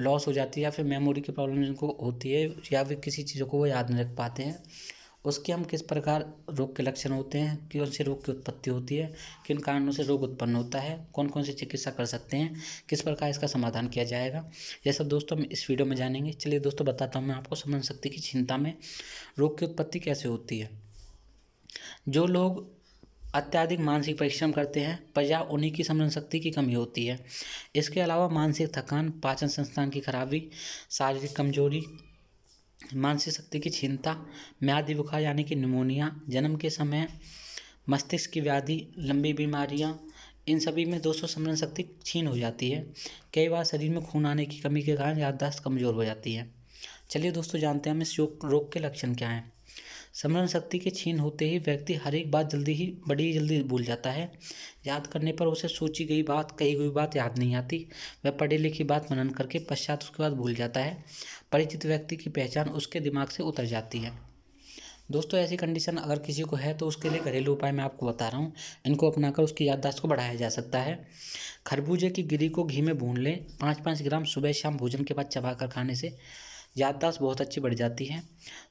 लॉस हो जाती है या फिर मेमोरी की प्रॉब्लम जिनको होती है या फिर किसी चीज़ों को वो याद नहीं रख पाते हैं उसके हम किस प्रकार रोग के लक्षण होते हैं कौन से रोग की उत्पत्ति होती है किन कारणों से रोग उत्पन्न होता है कौन कौन सी चिकित्सा कर सकते हैं किस प्रकार इसका समाधान किया जाएगा यह सब दोस्तों हम इस वीडियो में जानेंगे चलिए दोस्तों बताता हूँ मैं आपको समझ शक्ति की चिंता में रोग की उत्पत्ति कैसे होती है जो लोग अत्याधिक मानसिक परिश्रम करते हैं प्रजा उन्हीं की समरण शक्ति की कमी होती है इसके अलावा मानसिक थकान पाचन संस्थान की खराबी शारीरिक कमजोरी मानसिक शक्ति की क्षीणता म्यादी बुखार यानी कि निमोनिया जन्म के समय मस्तिष्क की व्याधि लंबी बीमारियां इन सभी में दोस्तों स्मरण शक्ति छीन हो जाती है कई बार शरीर में खून आने की कमी के कारण याददाश्त कमजोर हो जाती है चलिए दोस्तों जानते हैं हम इस रोग के लक्षण क्या हैं स्मरण शक्ति के छीन होते ही व्यक्ति हर एक बात जल्दी ही बड़ी जल्दी भूल जाता है याद करने पर उसे सोची गई बात कही हुई बात याद नहीं आती वह पढ़ी लिखी बात मनन करके पश्चात उसके बाद भूल जाता है परिचित व्यक्ति की पहचान उसके दिमाग से उतर जाती है दोस्तों ऐसी कंडीशन अगर किसी को है तो उसके लिए घरेलू उपाय मैं आपको बता रहा हूँ इनको अपनाकर उसकी याददाश्त को बढ़ाया जा सकता है खरबूजे की गिरी को घी में भून लें पाँच पाँच ग्राम सुबह शाम भोजन के बाद चबा कर खाने से याददाश्त बहुत अच्छी बढ़ जाती है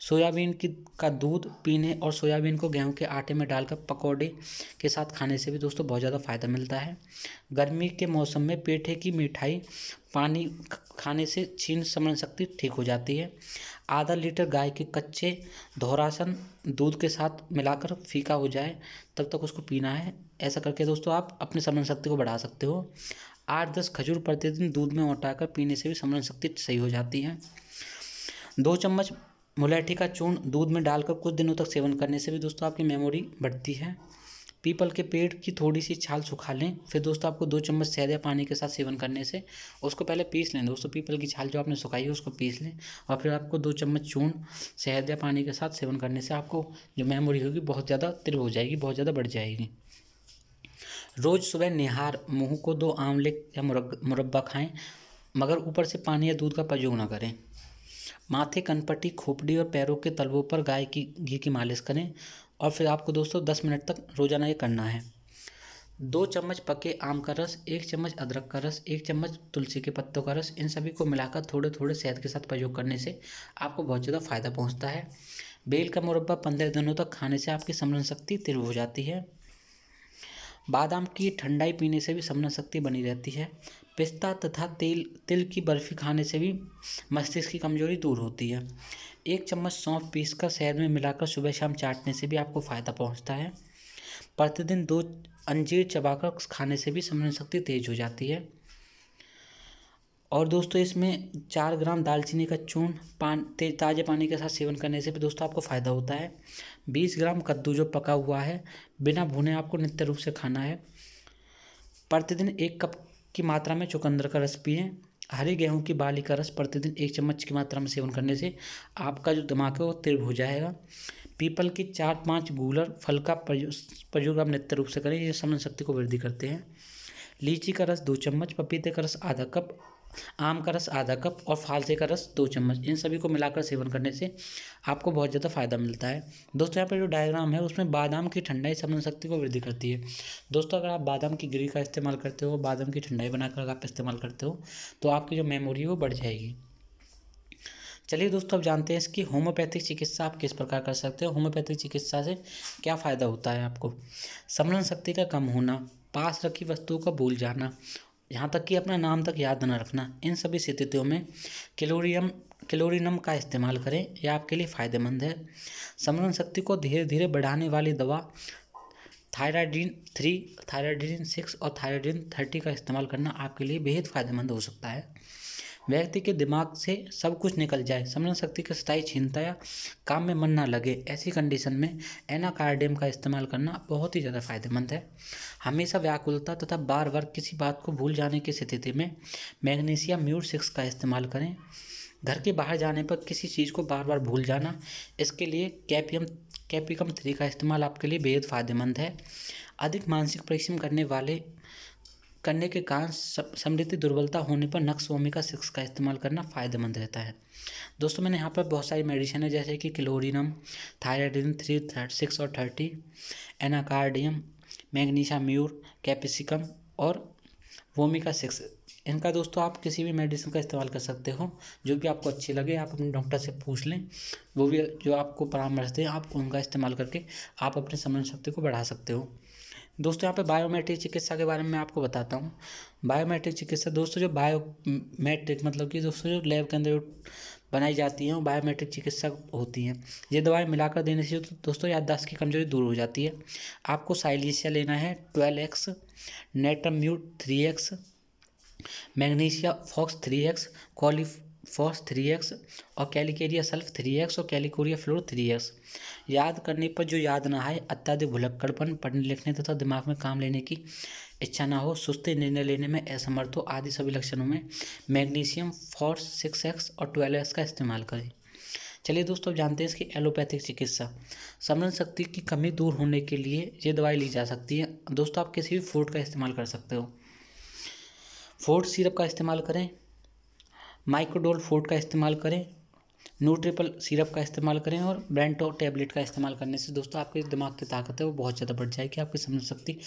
सोयाबीन की का दूध पीने और सोयाबीन को गेहूं के आटे में डालकर पकौड़े के साथ खाने से भी दोस्तों बहुत ज़्यादा फ़ायदा मिलता है गर्मी के मौसम में पेठे की मिठाई पानी खाने से छीन समन शक्ति ठीक हो जाती है आधा लीटर गाय के कच्चे धोरासन दूध के साथ मिलाकर फीका हो जाए तब तक उसको पीना है ऐसा करके दोस्तों आप अपने समन शक्ति को बढ़ा सकते हो आठ दस खजूर प्रतिदिन दूध में उठाकर पीने से भी समन शक्ति सही हो जाती है दो चम्मच मुलाठी का चूर्ण दूध में डालकर कुछ दिनों तक सेवन करने से भी दोस्तों आपकी मेमोरी बढ़ती है पीपल के पेड़ की थोड़ी सी छाल सुखा लें फिर दोस्तों आपको दो चम्मच शहद या पानी के साथ सेवन करने से उसको पहले पीस लें दोस्तों पीपल की छाल जो आपने सुखाई है उसको पीस लें और फिर आपको दो चम्मच चून शहद या पानी के साथ सेवन करने से आपको जो मेमोरी होगी बहुत ज़्यादा तीव्र हो जाएगी बहुत ज़्यादा बढ़ जाएगी रोज़ सुबह निहार मुँह को दो आंवले या मुरब्बा खाएँ मगर ऊपर से पानी या दूध का प्रयोग ना करें माथे कनपट्टी खोपड़ी और पैरों के तलबों पर गाय की घी की मालिश करें और फिर आपको दोस्तों दस मिनट तक रोज़ाना ये करना है दो चम्मच पके आम का रस एक चम्मच अदरक का रस एक चम्मच तुलसी के पत्तों का रस इन सभी को मिलाकर थोड़े थोड़े सेहत के साथ प्रयोग करने से आपको बहुत ज़्यादा फ़ायदा पहुंचता है बेल का मुरब्बा पंद्रह दिनों तक खाने से आपकी समरण शक्ति तीव्र हो जाती है बादाम की ठंडाई पीने से भी समरण शक्ति बनी रहती है पिस्ता तथा तेल तिल की बर्फ़ी खाने से भी मस्तिष्क की कमजोरी दूर होती है एक चम्मच सौंफ कर शहद में मिलाकर सुबह शाम चाटने से भी आपको फ़ायदा पहुंचता है प्रतिदिन दो अंजीर चबाकर खाने से भी स्मरण शक्ति तेज हो जाती है और दोस्तों इसमें चार ग्राम दालचीनी का चून पान ताज़े पानी के साथ सेवन करने से भी दोस्तों आपको फ़ायदा होता है बीस ग्राम कद्दू जो पका हुआ है बिना भुने आपको नित्य रूप से खाना है प्रतिदिन एक कप की मात्रा में चुकंदर का रस पिएँ हरे गेहूं की बाली का रस प्रतिदिन एक चम्मच की मात्रा में सेवन करने से आपका जो दिमाग है वो तीव्र हो जाएगा पीपल के चार पांच गूलर फल का प्रयोग आप नित्य रूप से करें ये समन शक्ति को वृद्धि करते हैं लीची का रस दो चम्मच पपीते का रस आधा कप आम का रस आधा कप और फालसे का रस दो चम्मच इन सभी को मिलाकर सेवन करने से आपको बहुत ज़्यादा फायदा मिलता है दोस्तों यहाँ पर जो डायग्राम है उसमें बादाम की ठंडाई समझ शक्ति को वृद्धि करती है दोस्तों अगर आप बादाम की गिरी का इस्तेमाल करते हो बादाम की ठंडाई बनाकर आप इस्तेमाल करते हो तो आपकी जो मेमोरी है वो बढ़ जाएगी चलिए दोस्तों अब जानते हैं इसकी होम्योपैथिक चिकित्सा आप किस प्रकार कर सकते हो होम्योपैथिक चिकित्सा से क्या फ़ायदा होता है आपको समरण शक्ति का कम होना पास रखी वस्तुओं का भूल जाना यहाँ तक कि अपना नाम तक याद न रखना इन सभी स्थितियों में कैलोरियम कैलोरिनम का इस्तेमाल करें यह आपके लिए फ़ायदेमंद है समरण शक्ति को धीरे धीरे बढ़ाने वाली दवा थायराडीन थ्री थायराडीन सिक्स और थायराडीन थर्टी का इस्तेमाल करना आपके लिए बेहद फ़ायदेमंद हो सकता है व्यक्ति के दिमाग से सब कुछ निकल जाए समरण शक्ति की स्थायी छीनता या काम में मन ना लगे ऐसी कंडीशन में एनाकार्डियम का इस्तेमाल करना बहुत ही ज़्यादा फायदेमंद है हमेशा व्याकुलता तथा बार बार किसी बात को भूल जाने की स्थिति में मैग्नीशिया म्यूर सिक्स का इस्तेमाल करें घर के बाहर जाने पर किसी चीज़ को बार बार भूल जाना इसके लिए कैपियम कैपिकम थ्री का इस्तेमाल आपके लिए बेहद फ़ायदेमंद है अधिक मानसिक परिश्रम करने वाले करने के कारण समृद्धि दुर्बलता होने पर नक्स ओमेगा सिक्स का इस्तेमाल करना फ़ायदेमंद रहता है दोस्तों मैंने यहाँ पर बहुत सारी मेडिसिन है जैसे कि क्लोरिनम थायराइडिन थ्री सिक्स और थर्टी एनाकार्डियम मैग्नीशा म्यूर कैप्सिकम और वोमिका सिक्स इनका दोस्तों आप किसी भी मेडिसिन का इस्तेमाल कर सकते हो जो भी आपको अच्छी लगे आप अपने डॉक्टर से पूछ लें वो भी जो आपको परामर्श दें आप उनका इस्तेमाल करके आप अपने समझ शक्ति को बढ़ा सकते हो दोस्तों यहाँ पे बायोमेट्रिक चिकित्सा के बारे में आपको बताता हूँ बायोमेट्रिक चिकित्सा दोस्तों जो बायोमेट्रिक मतलब कि दोस्तों जो लैब के अंदर बनाई जाती हैं वो बायोमेट्रिक चिकित्सा होती हैं ये दवाई मिलाकर देने से तो दोस्तों याददाश्त की कमजोरी दूर हो जाती है आपको साइलिसिया लेना है ट्वेल्व एक्स नेटम्यूट थ्री एक्स मैग्नीशिया फॉक्स थ्री एक्स कॉलिफ फॉस थ्री एक्स और कैलिकेरिया सल्फ थ्री एक्स और कैलिकोरिया फ्लोर थ्री एक्स याद करने पर जो याद ना आए अत्याधिक भुलक्कड़पन पढ़ने लिखने तथा दिमाग में काम लेने की इच्छा ना हो सुस्ती निर्णय लेने में असमर्थ हो आदि सभी लक्षणों में मैग्नीशियम फोर्स सिक्स एक्स और ट्वेल्व एक्स का इस्तेमाल करें चलिए दोस्तों जानते हैं इसकी एलोपैथिक चिकित्सा स्मरण शक्ति की कमी दूर होने के लिए ये दवाई ली जा सकती है दोस्तों आप किसी भी फ्रूट का इस्तेमाल कर सकते हो फोर्ट सिरप का इस्तेमाल करें माइक्रोडोल फोर्ट का इस्तेमाल करें न्यूट्रिपल सिरप का इस्तेमाल करें और ब्रेंटो टैबलेट का इस्तेमाल करने से दोस्तों आपके दिमाग की ताकत है वो बहुत ज़्यादा बढ़ जाएगी आपकी समझ शक्ति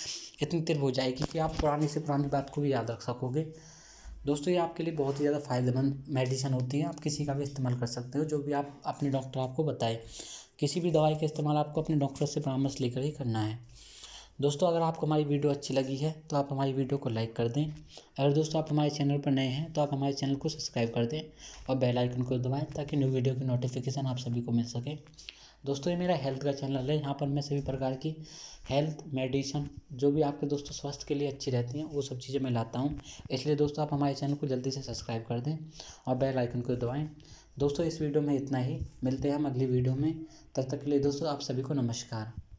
इतनी तीव्र हो जाएगी कि आप पुरानी से पुरानी बात को भी याद रख सकोगे दोस्तों ये आपके लिए बहुत ही ज़्यादा फ़ायदेमंद मेडिसिन होती है आप किसी का भी इस्तेमाल कर सकते हो जो भी आप अपने डॉक्टर आपको बताए किसी भी दवाई का इस्तेमाल आपको अपने डॉक्टर से परामर्श लेकर ही करना है दोस्तों अगर आपको हमारी वीडियो अच्छी लगी है तो आप हमारी वीडियो को लाइक कर दें अगर दोस्तों आप हमारे चैनल पर नए हैं तो आप हमारे चैनल को सब्सक्राइब कर दें और बेल आइकन को दबाएं ताकि न्यू वीडियो की नोटिफिकेशन आप सभी को मिल सके दोस्तों ये मेरा हेल्थ का चैनल है यहाँ पर मैं सभी प्रकार की हेल्थ मेडिसिन जो भी आपके दोस्तों स्वास्थ्य के लिए अच्छी रहती हैं वो सब चीज़ें मैं लाता हूँ इसलिए दोस्तों आप हमारे चैनल को जल्दी से सब्सक्राइब कर दें और बेल आइकन को दबाएँ दोस्तों इस वीडियो में इतना ही मिलते हैं हम अगली वीडियो में तब तक के लिए दोस्तों आप सभी को नमस्कार